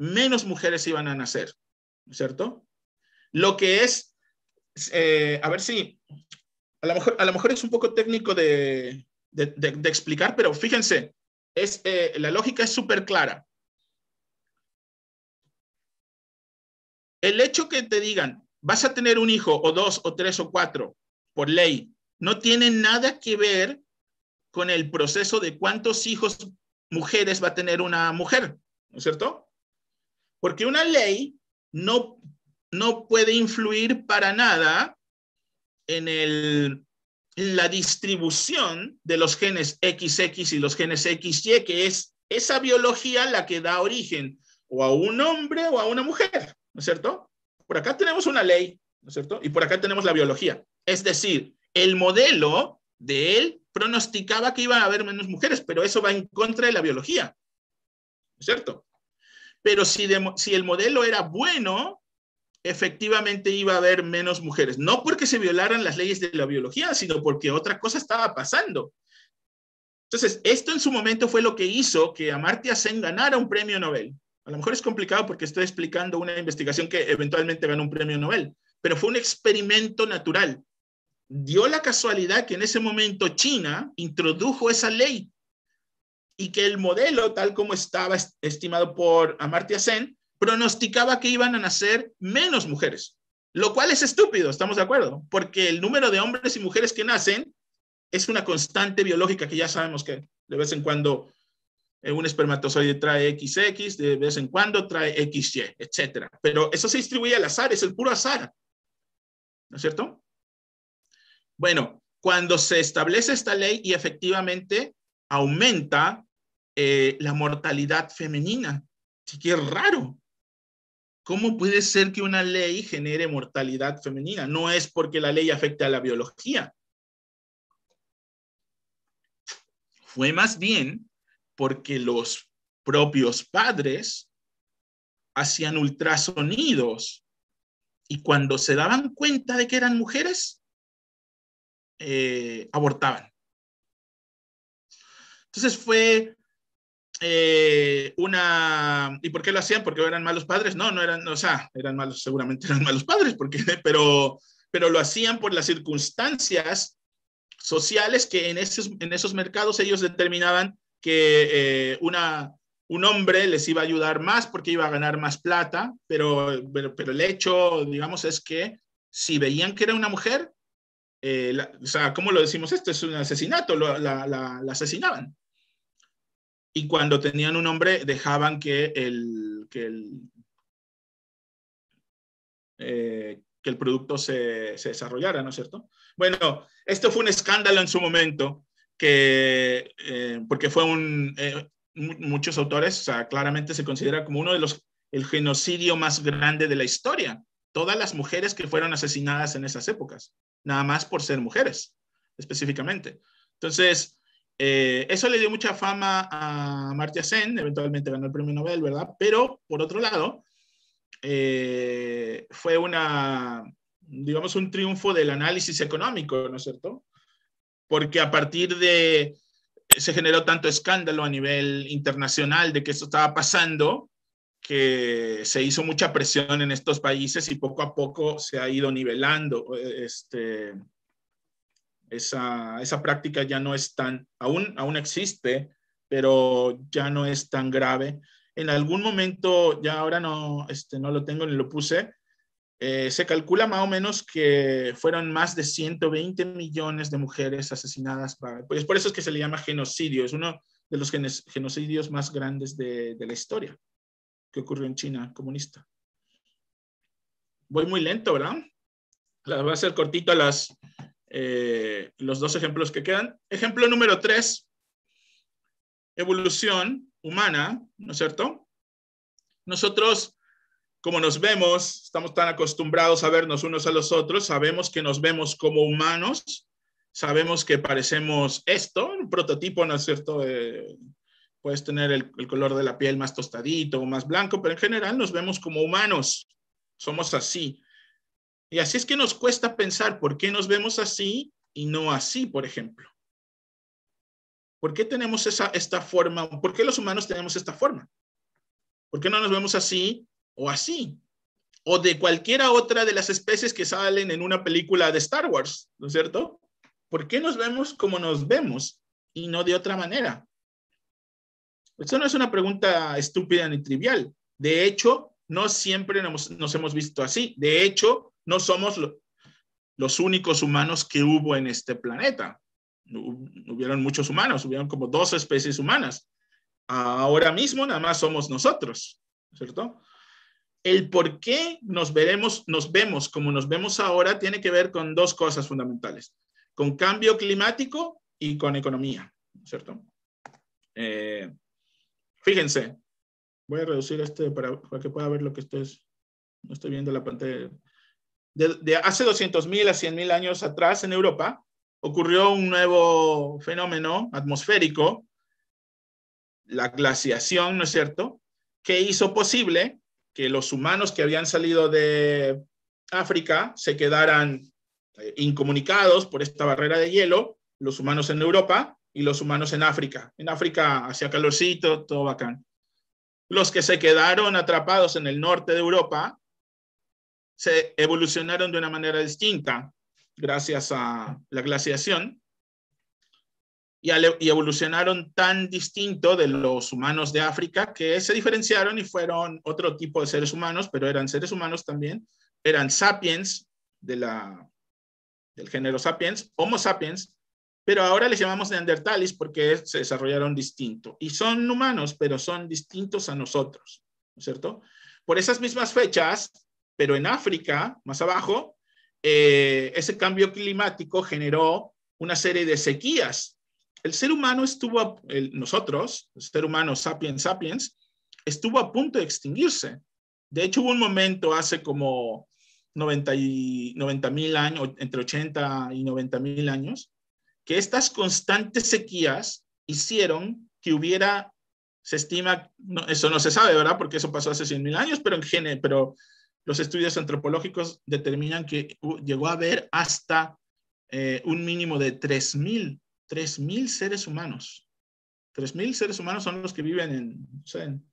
Speaker 1: menos mujeres iban a nacer, ¿cierto? Lo que es, eh, a ver si, a lo, mejor, a lo mejor es un poco técnico de, explicar, pero fíjense, es, eh, la lógica es súper clara. El hecho que te digan, vas a tener un hijo o dos o tres o cuatro por ley, no tiene nada que ver con el proceso de cuántos hijos mujeres va a tener una mujer, ¿no es cierto? Porque una ley no, no puede influir para nada en, el, la distribución de los genes XX y los genes XY, que es esa biología la que da origen o a un hombre o a una mujer, ¿no es cierto? Por acá tenemos una ley, ¿no es cierto? Y por acá tenemos la biología. Es decir, el modelo de él pronosticaba que iba a haber menos mujeres, pero eso va en contra de la biología, ¿no es cierto? Pero si, el modelo era bueno, efectivamente iba a haber menos mujeres. No porque se violaran las leyes de la biología, sino porque otra cosa estaba pasando. Entonces, esto en su momento fue lo que hizo que Amartya Sen ganara un premio Nobel. A lo mejor es complicado porque estoy explicando una investigación que eventualmente ganó un premio Nobel, pero fue un experimento natural. Dio la casualidad que en ese momento China introdujo esa ley y que el modelo, tal como estaba estimado por Amartya Sen, pronosticaba que iban a nacer menos mujeres, lo cual es estúpido, estamos de acuerdo, porque el número de hombres y mujeres que nacen es una constante biológica que ya sabemos que de vez en cuando eh, un espermatozoide trae XX, de vez en cuando trae XY, etc. Pero eso se distribuye al azar, es el puro azar. ¿No es cierto? Bueno, cuando se establece esta ley y efectivamente aumenta eh, la mortalidad femenina. Así que es raro. ¿Cómo puede ser que una ley genere mortalidad femenina? No es porque la ley afecte a la biología. Fue más bien porque los propios padres hacían ultrasonidos y cuando se daban cuenta de que eran mujeres, eh, abortaban. Entonces fue eh, una... ¿Y por qué lo hacían? ¿Porque eran malos padres? No, no eran, o sea, eran malos, seguramente eran malos padres, porque, pero, pero lo hacían por las circunstancias sociales que en esos, en esos mercados ellos determinaban que eh, una, un hombre les iba a ayudar más porque iba a ganar más plata, pero, pero, el hecho, digamos, es que si veían que era una mujer, eh, o sea, ¿cómo lo decimos esto? Es un asesinato, la asesinaban y cuando tenían un hombre dejaban que el, que el, eh, producto se, desarrollara, ¿no es cierto? Bueno, esto fue un escándalo en su momento, que, eh, porque fue un, eh, muchos autores, o sea, claramente se considera como uno de los, el genocidio más grande de la historia. Todas las mujeres que fueron asesinadas en esas épocas, nada más por ser mujeres, específicamente. Entonces, eh, eso le dio mucha fama a Marta Sen, eventualmente ganó el premio Nobel, ¿verdad? Pero, por otro lado, eh, fue una, digamos, un triunfo del análisis económico, ¿no es cierto? Porque a partir de, se generó tanto escándalo a nivel internacional de que esto estaba pasando, que se hizo mucha presión en estos países y poco a poco se ha ido nivelando eh, este, esa, esa práctica ya no es tan, aún, aún existe, pero ya no es tan grave. En algún momento, ya ahora no, este, no lo tengo ni lo puse, eh, se calcula más o menos que fueron más de 120 millones de mujeres asesinadas. pues por eso es que se le llama genocidio. Es uno de los genocidios más grandes de, de la historia que ocurrió en China comunista. Voy muy lento, ¿verdad? La, va a hacer cortito a las eh, los dos ejemplos que quedan. Ejemplo número tres, evolución humana, ¿no es cierto? Nosotros, como nos vemos, estamos tan acostumbrados a vernos unos a los otros, sabemos que nos vemos como humanos, sabemos que parecemos esto, un prototipo, ¿no es cierto? puedes tener el, color de la piel más tostadito o más blanco, pero en general nos vemos como humanos, somos así. Y así es que nos cuesta pensar por qué nos vemos así y no así, por ejemplo. ¿Por qué tenemos esa, esta forma? ¿Por qué los humanos tenemos esta forma? ¿Por qué no nos vemos así o así? O de cualquiera otra de las especies que salen en una película de Star Wars, ¿no es cierto? ¿Por qué nos vemos como nos vemos y no de otra manera? Eso no es una pregunta estúpida ni trivial. De hecho, no siempre nos hemos visto así. De hecho, no somos los únicos humanos que hubo en este planeta. Hubieron muchos humanos, hubieron como dos especies humanas. Ahora mismo nada más somos nosotros, ¿cierto? El por qué nos veremos, nos vemos como nos vemos ahora tiene que ver con dos cosas fundamentales, con cambio climático y con economía, ¿cierto? Eh, fíjense, voy a reducir este para, para, que pueda ver lo que estoy, no estoy viendo la pantalla de, hace 200.000 a 100.000 años atrás en Europa, ocurrió un nuevo fenómeno atmosférico, la glaciación, ¿no es cierto?, que hizo posible que los humanos que habían salido de África se quedaran eh, incomunicados por esta barrera de hielo, los humanos en Europa y los humanos en África. En África hacía calorcito, todo bacán. Los que se quedaron atrapados en el norte de Europa se evolucionaron de una manera distinta gracias a la glaciación e, y, evolucionaron tan distinto de los humanos de África que se diferenciaron y fueron otro tipo de seres humanos, pero eran seres humanos también, eran sapiens de la, del género sapiens, homo sapiens, pero ahora les llamamos neandertales porque se desarrollaron distinto. Y son humanos, pero son distintos a nosotros, ¿no cierto? Por esas mismas fechas, pero en África, más abajo, eh, ese cambio climático generó una serie de sequías. El ser humano estuvo, nosotros, el ser humano sapiens sapiens, estuvo a punto de extinguirse. De hecho, hubo un momento hace como 90 mil años, entre 80 y 90 mil años, que estas constantes sequías hicieron que hubiera, se estima, eso no se sabe, ¿verdad? Porque eso pasó hace 100 mil años, pero en, pero los estudios antropológicos determinan que llegó a haber hasta eh, un mínimo de 3.000, 3.000 seres humanos. 3.000 seres humanos son los que viven en, no sé, en,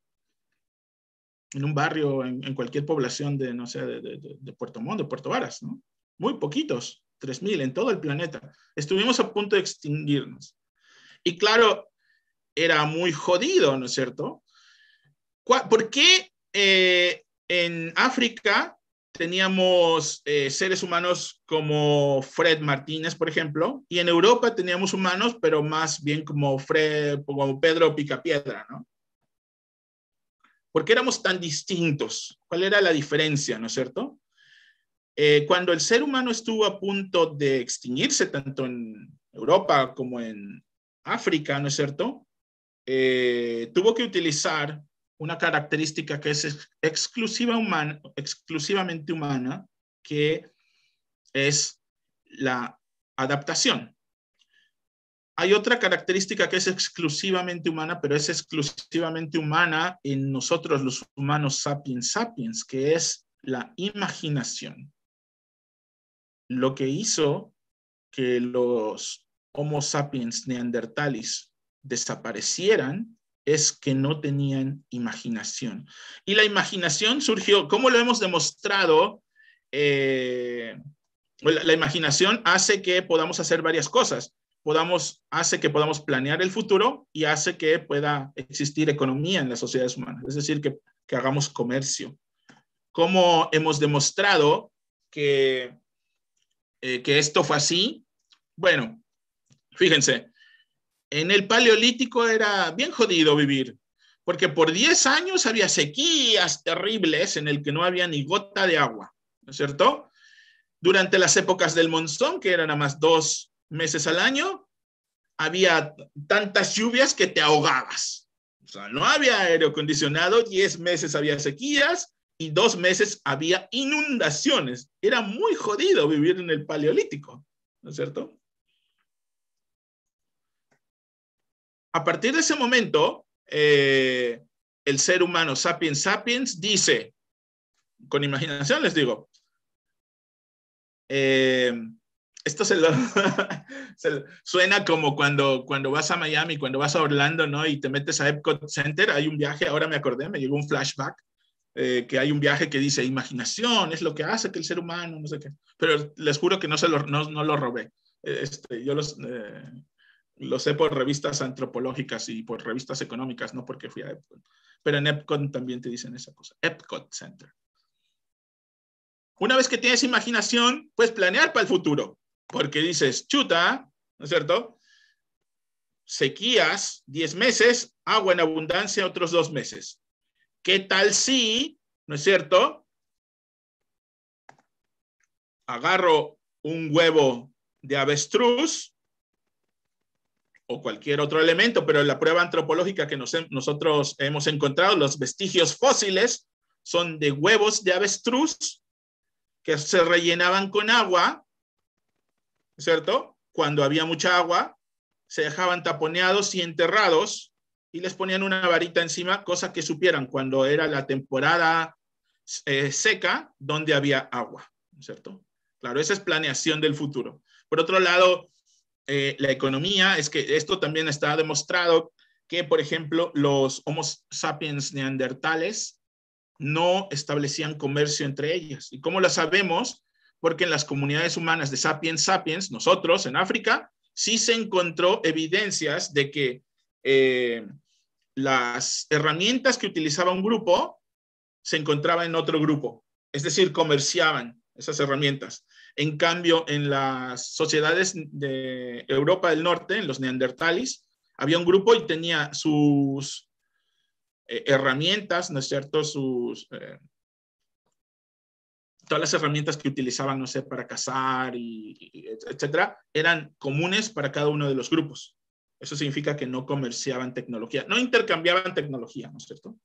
Speaker 1: un barrio, en, cualquier población de, no sé, de, Puerto Montt, de Puerto Varas, ¿no? Muy poquitos, 3.000 en todo el planeta. Estuvimos a punto de extinguirnos. Y claro, era muy jodido, ¿no es cierto? ¿Por qué eh, en África teníamos eh, seres humanos como Fred Martínez, por ejemplo, y en Europa teníamos humanos, pero más bien como, Fred, Pedro Picapiedra, ¿no? ¿Por qué éramos tan distintos? ¿Cuál era la diferencia, no es cierto? Eh, cuando el ser humano estuvo a punto de extinguirse, tanto en Europa como en África, ¿no es cierto? Eh, tuvo que utilizar una característica que es exclusiva humana, exclusivamente humana, que es la adaptación. Hay otra característica que es exclusivamente humana, pero es exclusivamente humana en nosotros los humanos sapiens sapiens, que es la imaginación. Lo que hizo que los Homo sapiens neandertalis desaparecieran es que no tenían imaginación. Y la imaginación surgió, como lo hemos demostrado, eh, la, imaginación hace que podamos hacer varias cosas. Podamos, hace que podamos planear el futuro y hace que pueda existir economía en las sociedades humanas, es decir, que, hagamos comercio. Como hemos demostrado que, eh, que esto fue así? Bueno, fíjense, en el Paleolítico era bien jodido vivir, porque por 10 años había sequías terribles en el que no había ni gota de agua, ¿no es cierto? Durante las épocas del monzón, que eran a más dos meses al año, había tantas lluvias que te ahogabas. O sea, no había aire acondicionado, 10 meses había sequías y dos meses había inundaciones. Era muy jodido vivir en el Paleolítico, ¿no es cierto? A partir de ese momento, eh, el ser humano sapiens sapiens dice, con imaginación les digo, eh, esto se suena como cuando, cuando vas a Miami, cuando vas a Orlando, ¿no? Y te metes a Epcot Center, hay un viaje, ahora me acordé, me llegó un flashback, eh, que hay un viaje que dice, imaginación es lo que hace que el ser humano, no sé qué, pero les juro que no, se lo, no, lo robé. Este, yo los, lo sé por revistas antropológicas y por revistas económicas, no porque fui a Epcot. Pero en Epcot también te dicen esa cosa, Epcot Center. Una vez que tienes imaginación, puedes planear para el futuro, porque dices, chuta, ¿no es cierto? Sequías, 10 meses, agua en abundancia, otros dos meses. ¿Qué tal si, ¿no es cierto? Agarro un huevo de avestruz, o cualquier otro elemento, pero la prueba antropológica que nosotros hemos encontrado, los vestigios fósiles, son de huevos de avestruz que se rellenaban con agua, ¿cierto? Cuando había mucha agua, se dejaban taponeados y enterrados y les ponían una varita encima, cosa que supieran cuando era la temporada eh, seca donde había agua, ¿cierto? Claro, esa es planeación del futuro. Por otro lado, eh, la economía es que esto también está demostrado que, por ejemplo, los Homo sapiens neandertales no establecían comercio entre ellas. ¿Y cómo lo sabemos? Porque en las comunidades humanas de sapiens sapiens, nosotros en África, sí se encontró evidencias de que eh, las herramientas que utilizaba un grupo se encontraba en otro grupo, es decir, comerciaban esas herramientas. En cambio, en las sociedades de Europa del Norte, en los neandertalis, había un grupo y tenía sus eh, herramientas, ¿no es cierto? Sus, eh, todas las herramientas que utilizaban, no sé, para cazar, y, y, etcétera, eran comunes para cada uno de los grupos. Eso significa que no comerciaban tecnología, no intercambiaban tecnología, ¿no es cierto?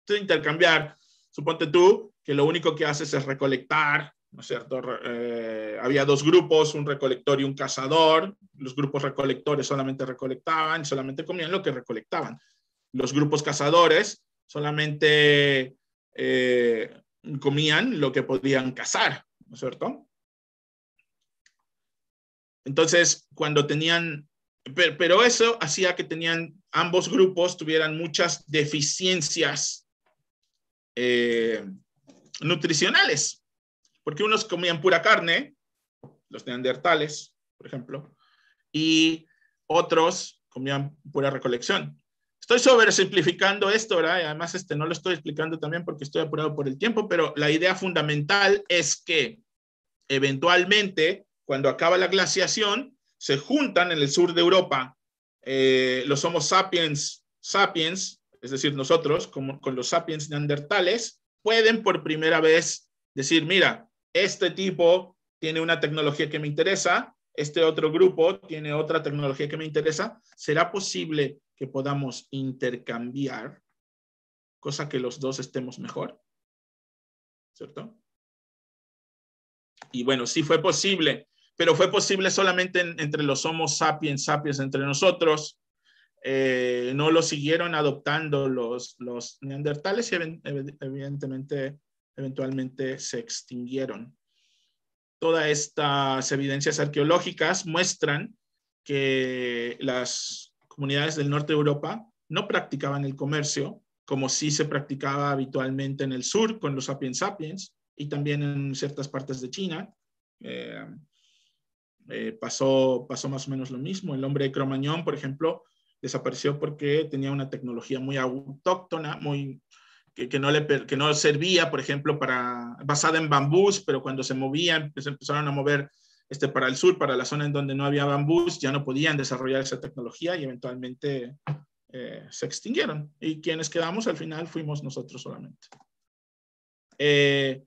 Speaker 1: Entonces, intercambiar, suponte tú que lo único que haces es recolectar ¿no es cierto? Eh, había dos grupos, un recolector y un cazador. Los grupos recolectores solamente recolectaban, solamente comían lo que recolectaban. Los grupos cazadores solamente eh, comían lo que podían cazar, ¿no es cierto? Entonces, cuando tenían, pero, eso hacía que tenían, ambos grupos tuvieran muchas deficiencias eh, nutricionales, porque unos comían pura carne, los neandertales, por ejemplo, y otros comían pura recolección. Estoy sobresimplificando esto, ¿verdad? Y además, este, no lo estoy explicando también porque estoy apurado por el tiempo, pero la idea fundamental es que eventualmente, cuando acaba la glaciación, se juntan en el sur de Europa eh, los Homo sapiens sapiens, es decir, nosotros, como, con los sapiens neandertales, pueden por primera vez decir, mira, este tipo tiene una tecnología que me interesa, este otro grupo tiene otra tecnología que me interesa, ¿será posible que podamos intercambiar, cosa que los dos estemos mejor? ¿Cierto? Y bueno, sí fue posible, pero fue posible solamente entre los Homo sapiens sapiens entre nosotros. Eh, no lo siguieron adoptando los, los neandertales y evidentemente eventualmente se extinguieron. Todas estas evidencias arqueológicas muestran que las comunidades del norte de Europa no practicaban el comercio como sí se practicaba habitualmente en el sur con los sapiens sapiens y también en ciertas partes de China. Eh, eh, pasó, pasó más o menos lo mismo. El hombre de Cromañón, por ejemplo, desapareció porque tenía una tecnología muy autóctona, muy, que, no le, que no servía, por ejemplo, para, basada en bambús, pero cuando se movían, pues empezaron a mover este, para el sur, para la zona en donde no había bambús, ya no podían desarrollar esa tecnología y eventualmente eh, se extinguieron. Y quienes quedamos al final fuimos nosotros solamente. Eh,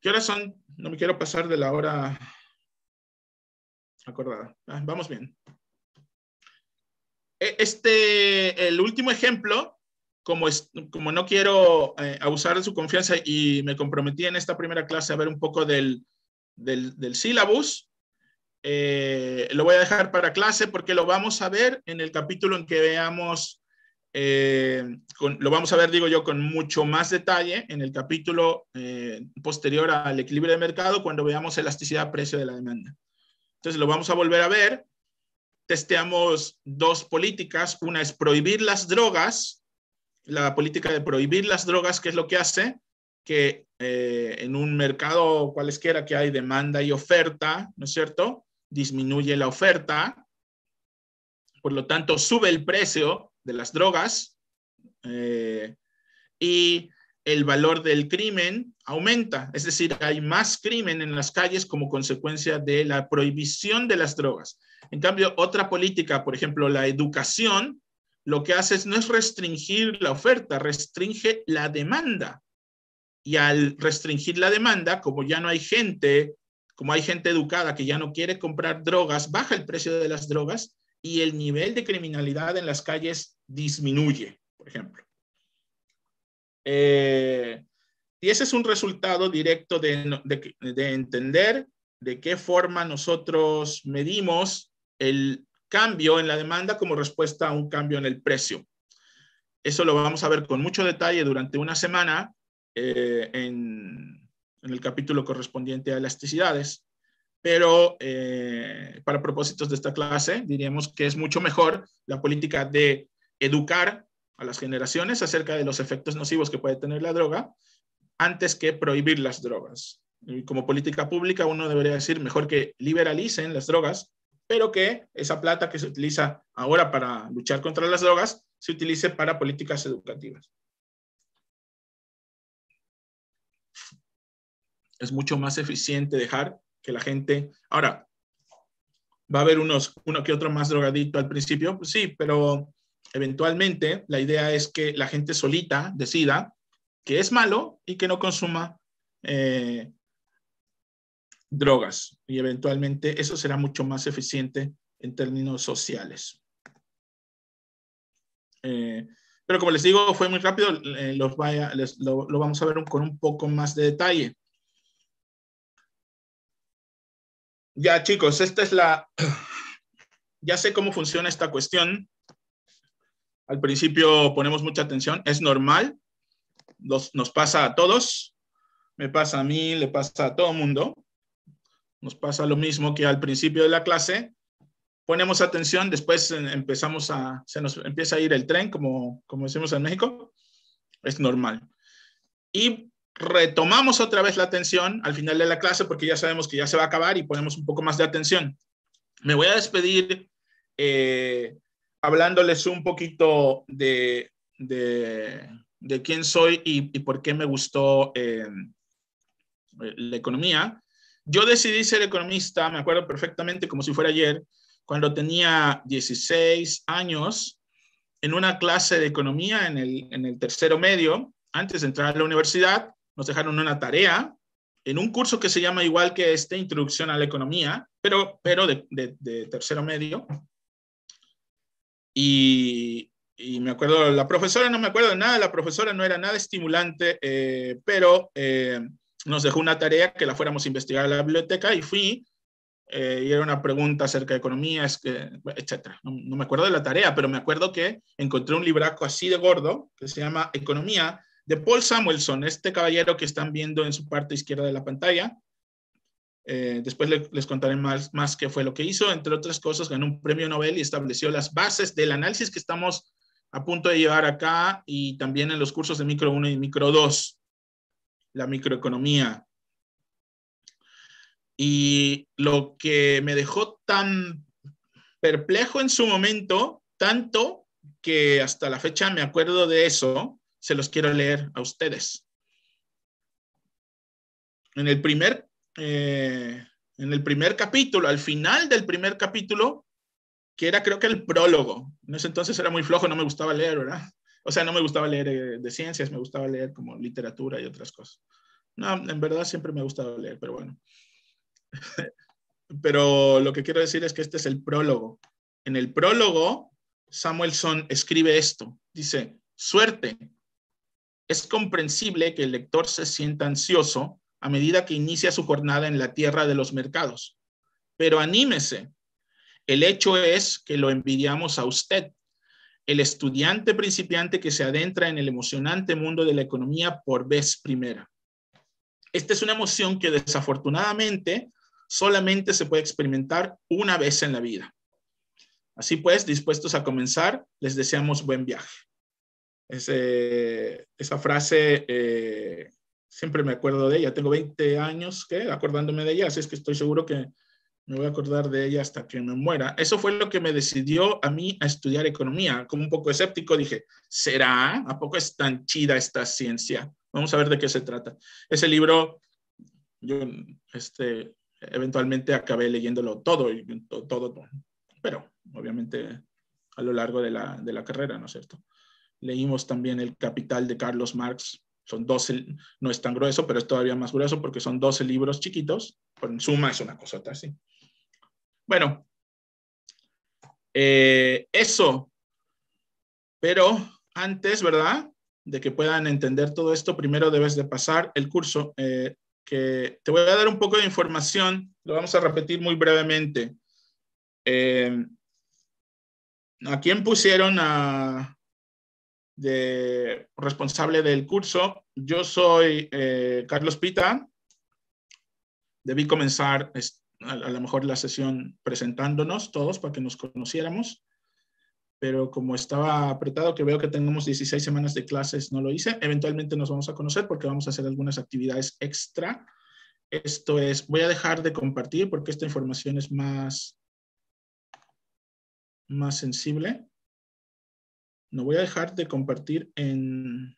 Speaker 1: ¿Qué horas son? No me quiero pasar de la hora acordada. Ah, vamos bien. E, este, el último ejemplo como, no quiero eh, abusar de su confianza y me comprometí en esta primera clase a ver un poco del, del, sílabus, eh, lo voy a dejar para clase porque lo vamos a ver en el capítulo en que veamos, eh, lo vamos a ver, digo yo, con mucho más detalle en el capítulo posterior al equilibrio de mercado cuando veamos elasticidad precio de la demanda. Entonces lo vamos a volver a ver. Testeamos dos políticas. Una es prohibir las drogas la política de prohibir las drogas, que es lo que hace que eh, en un mercado cualesquiera que hay demanda y oferta, ¿no es cierto? Disminuye la oferta, por lo tanto sube el precio de las drogas eh, y el valor del crimen aumenta, es decir, hay más crimen en las calles como consecuencia de la prohibición de las drogas. En cambio, otra política, por ejemplo, la educación, lo que hace es, no es restringir la oferta, restringe la demanda. Y al restringir la demanda, como ya no hay gente, como hay gente educada que ya no quiere comprar drogas, baja el precio de las drogas y el nivel de criminalidad en las calles disminuye, por ejemplo. Eh, y ese es un resultado directo de entender de qué forma nosotros medimos el cambio en la demanda como respuesta a un cambio en el precio. Eso lo vamos a ver con mucho detalle durante una semana eh, en, el capítulo correspondiente a elasticidades, pero eh, para propósitos de esta clase diríamos que es mucho mejor la política de educar a las generaciones acerca de los efectos nocivos que puede tener la droga antes que prohibir las drogas. como política pública uno debería decir mejor que liberalicen las drogas pero que esa plata que se utiliza ahora para luchar contra las drogas se utilice para políticas educativas. Es mucho más eficiente dejar que la gente... Ahora, ¿va a haber unos, uno que otro más drogadito al principio? Pues sí, pero eventualmente la idea es que la gente solita decida que es malo y que no consuma eh, drogas y eventualmente eso será mucho más eficiente en términos sociales. Eh, pero como les digo, fue muy rápido, eh, los vaya, lo, vamos a ver con un poco más de detalle. Ya chicos, esta es la, ya sé cómo funciona esta cuestión. Al principio ponemos mucha atención, es normal, nos pasa a todos, me pasa a mí, le pasa a todo el mundo. Nos pasa lo mismo que al principio de la clase. Ponemos atención, después eh, empezamos a, se nos empieza a ir el tren, como, como decimos en México. Es normal. Y retomamos otra vez la atención al final de la clase porque ya sabemos que ya se va a acabar y ponemos un poco más de atención. Me voy a despedir eh, hablándoles un poquito de, de, quién soy y, por qué me gustó eh, la economía. Yo decidí ser economista, me acuerdo perfectamente como si fuera ayer, cuando tenía 16 años, en una clase de economía en el, en el tercero medio, antes de entrar a la universidad, nos dejaron una tarea en un curso que se llama igual que este, Introducción a la Economía, pero, pero de, tercero medio. Y, me acuerdo, la profesora no me acuerdo de nada, la profesora no era nada estimulante, eh, pero eh, nos dejó una tarea que la fuéramos a investigar a la biblioteca y fui, eh, y era una pregunta acerca de economía, etc. No, me acuerdo de la tarea, pero me acuerdo que encontré un libraco así de gordo que se llama Economía de Paul Samuelson, este caballero que están viendo en su parte izquierda de la pantalla. Eh, después les contaré más, más qué fue lo que hizo. Entre otras cosas, ganó un premio Nobel y estableció las bases del análisis que estamos a punto de llevar acá y también en los cursos de Micro 1 y Micro 2 la microeconomía. Y lo que me dejó tan perplejo en su momento, tanto que hasta la fecha me acuerdo de eso, se los quiero leer a ustedes. En el primer, eh, en el primer capítulo, al final del primer capítulo, que era creo que el prólogo, en ese entonces era muy flojo, no me gustaba leer, ¿verdad? o sea, no me gustaba leer eh, de ciencias, me gustaba leer como literatura y otras cosas. No, en verdad siempre me ha gustado leer, pero bueno. pero lo que quiero decir es que este es el prólogo. En el prólogo, Samuelson escribe esto. Dice, suerte. Es comprensible que el lector se sienta ansioso a medida que inicia su jornada en la tierra de los mercados. Pero anímese. El hecho es que lo envidiamos a usted el estudiante principiante que se adentra en el emocionante mundo de la economía por vez primera. Esta es una emoción que desafortunadamente solamente se puede experimentar una vez en la vida. Así pues, dispuestos a comenzar, les deseamos buen viaje. Ese, esa frase eh, siempre me acuerdo de ella. Tengo 20 años que acordándome de ella, así es que estoy seguro que me voy a acordar de ella hasta que me muera. Eso fue lo que me decidió a mí a estudiar economía. Como un poco escéptico dije, ¿será? ¿A poco es tan chida esta ciencia? Vamos a ver de qué se trata. Ese libro, yo este, eventualmente acabé leyéndolo todo, todo, todo pero obviamente a lo largo de la, de la carrera, ¿no es cierto? Leímos también El Capital de Carlos Marx, son 12, no es tan grueso, pero es todavía más grueso porque son 12 libros chiquitos, en suma es una cosota así. Bueno, eh, eso. Pero antes, ¿verdad? De que puedan entender todo esto, primero debes de pasar el curso. Eh, que te voy a dar un poco de información, lo vamos a repetir muy brevemente. Eh, ¿A quién pusieron a, responsable del curso? Yo soy Carlos Pita. Debí comenzar a, lo mejor la sesión presentándonos todos para que nos conociéramos, pero como estaba apretado, que veo que tenemos 16 semanas de clases, no lo hice. Eventualmente nos vamos a conocer porque vamos a hacer algunas actividades extra. Esto es, voy a dejar de compartir porque esta información es más, más sensible. No voy a dejar de compartir en,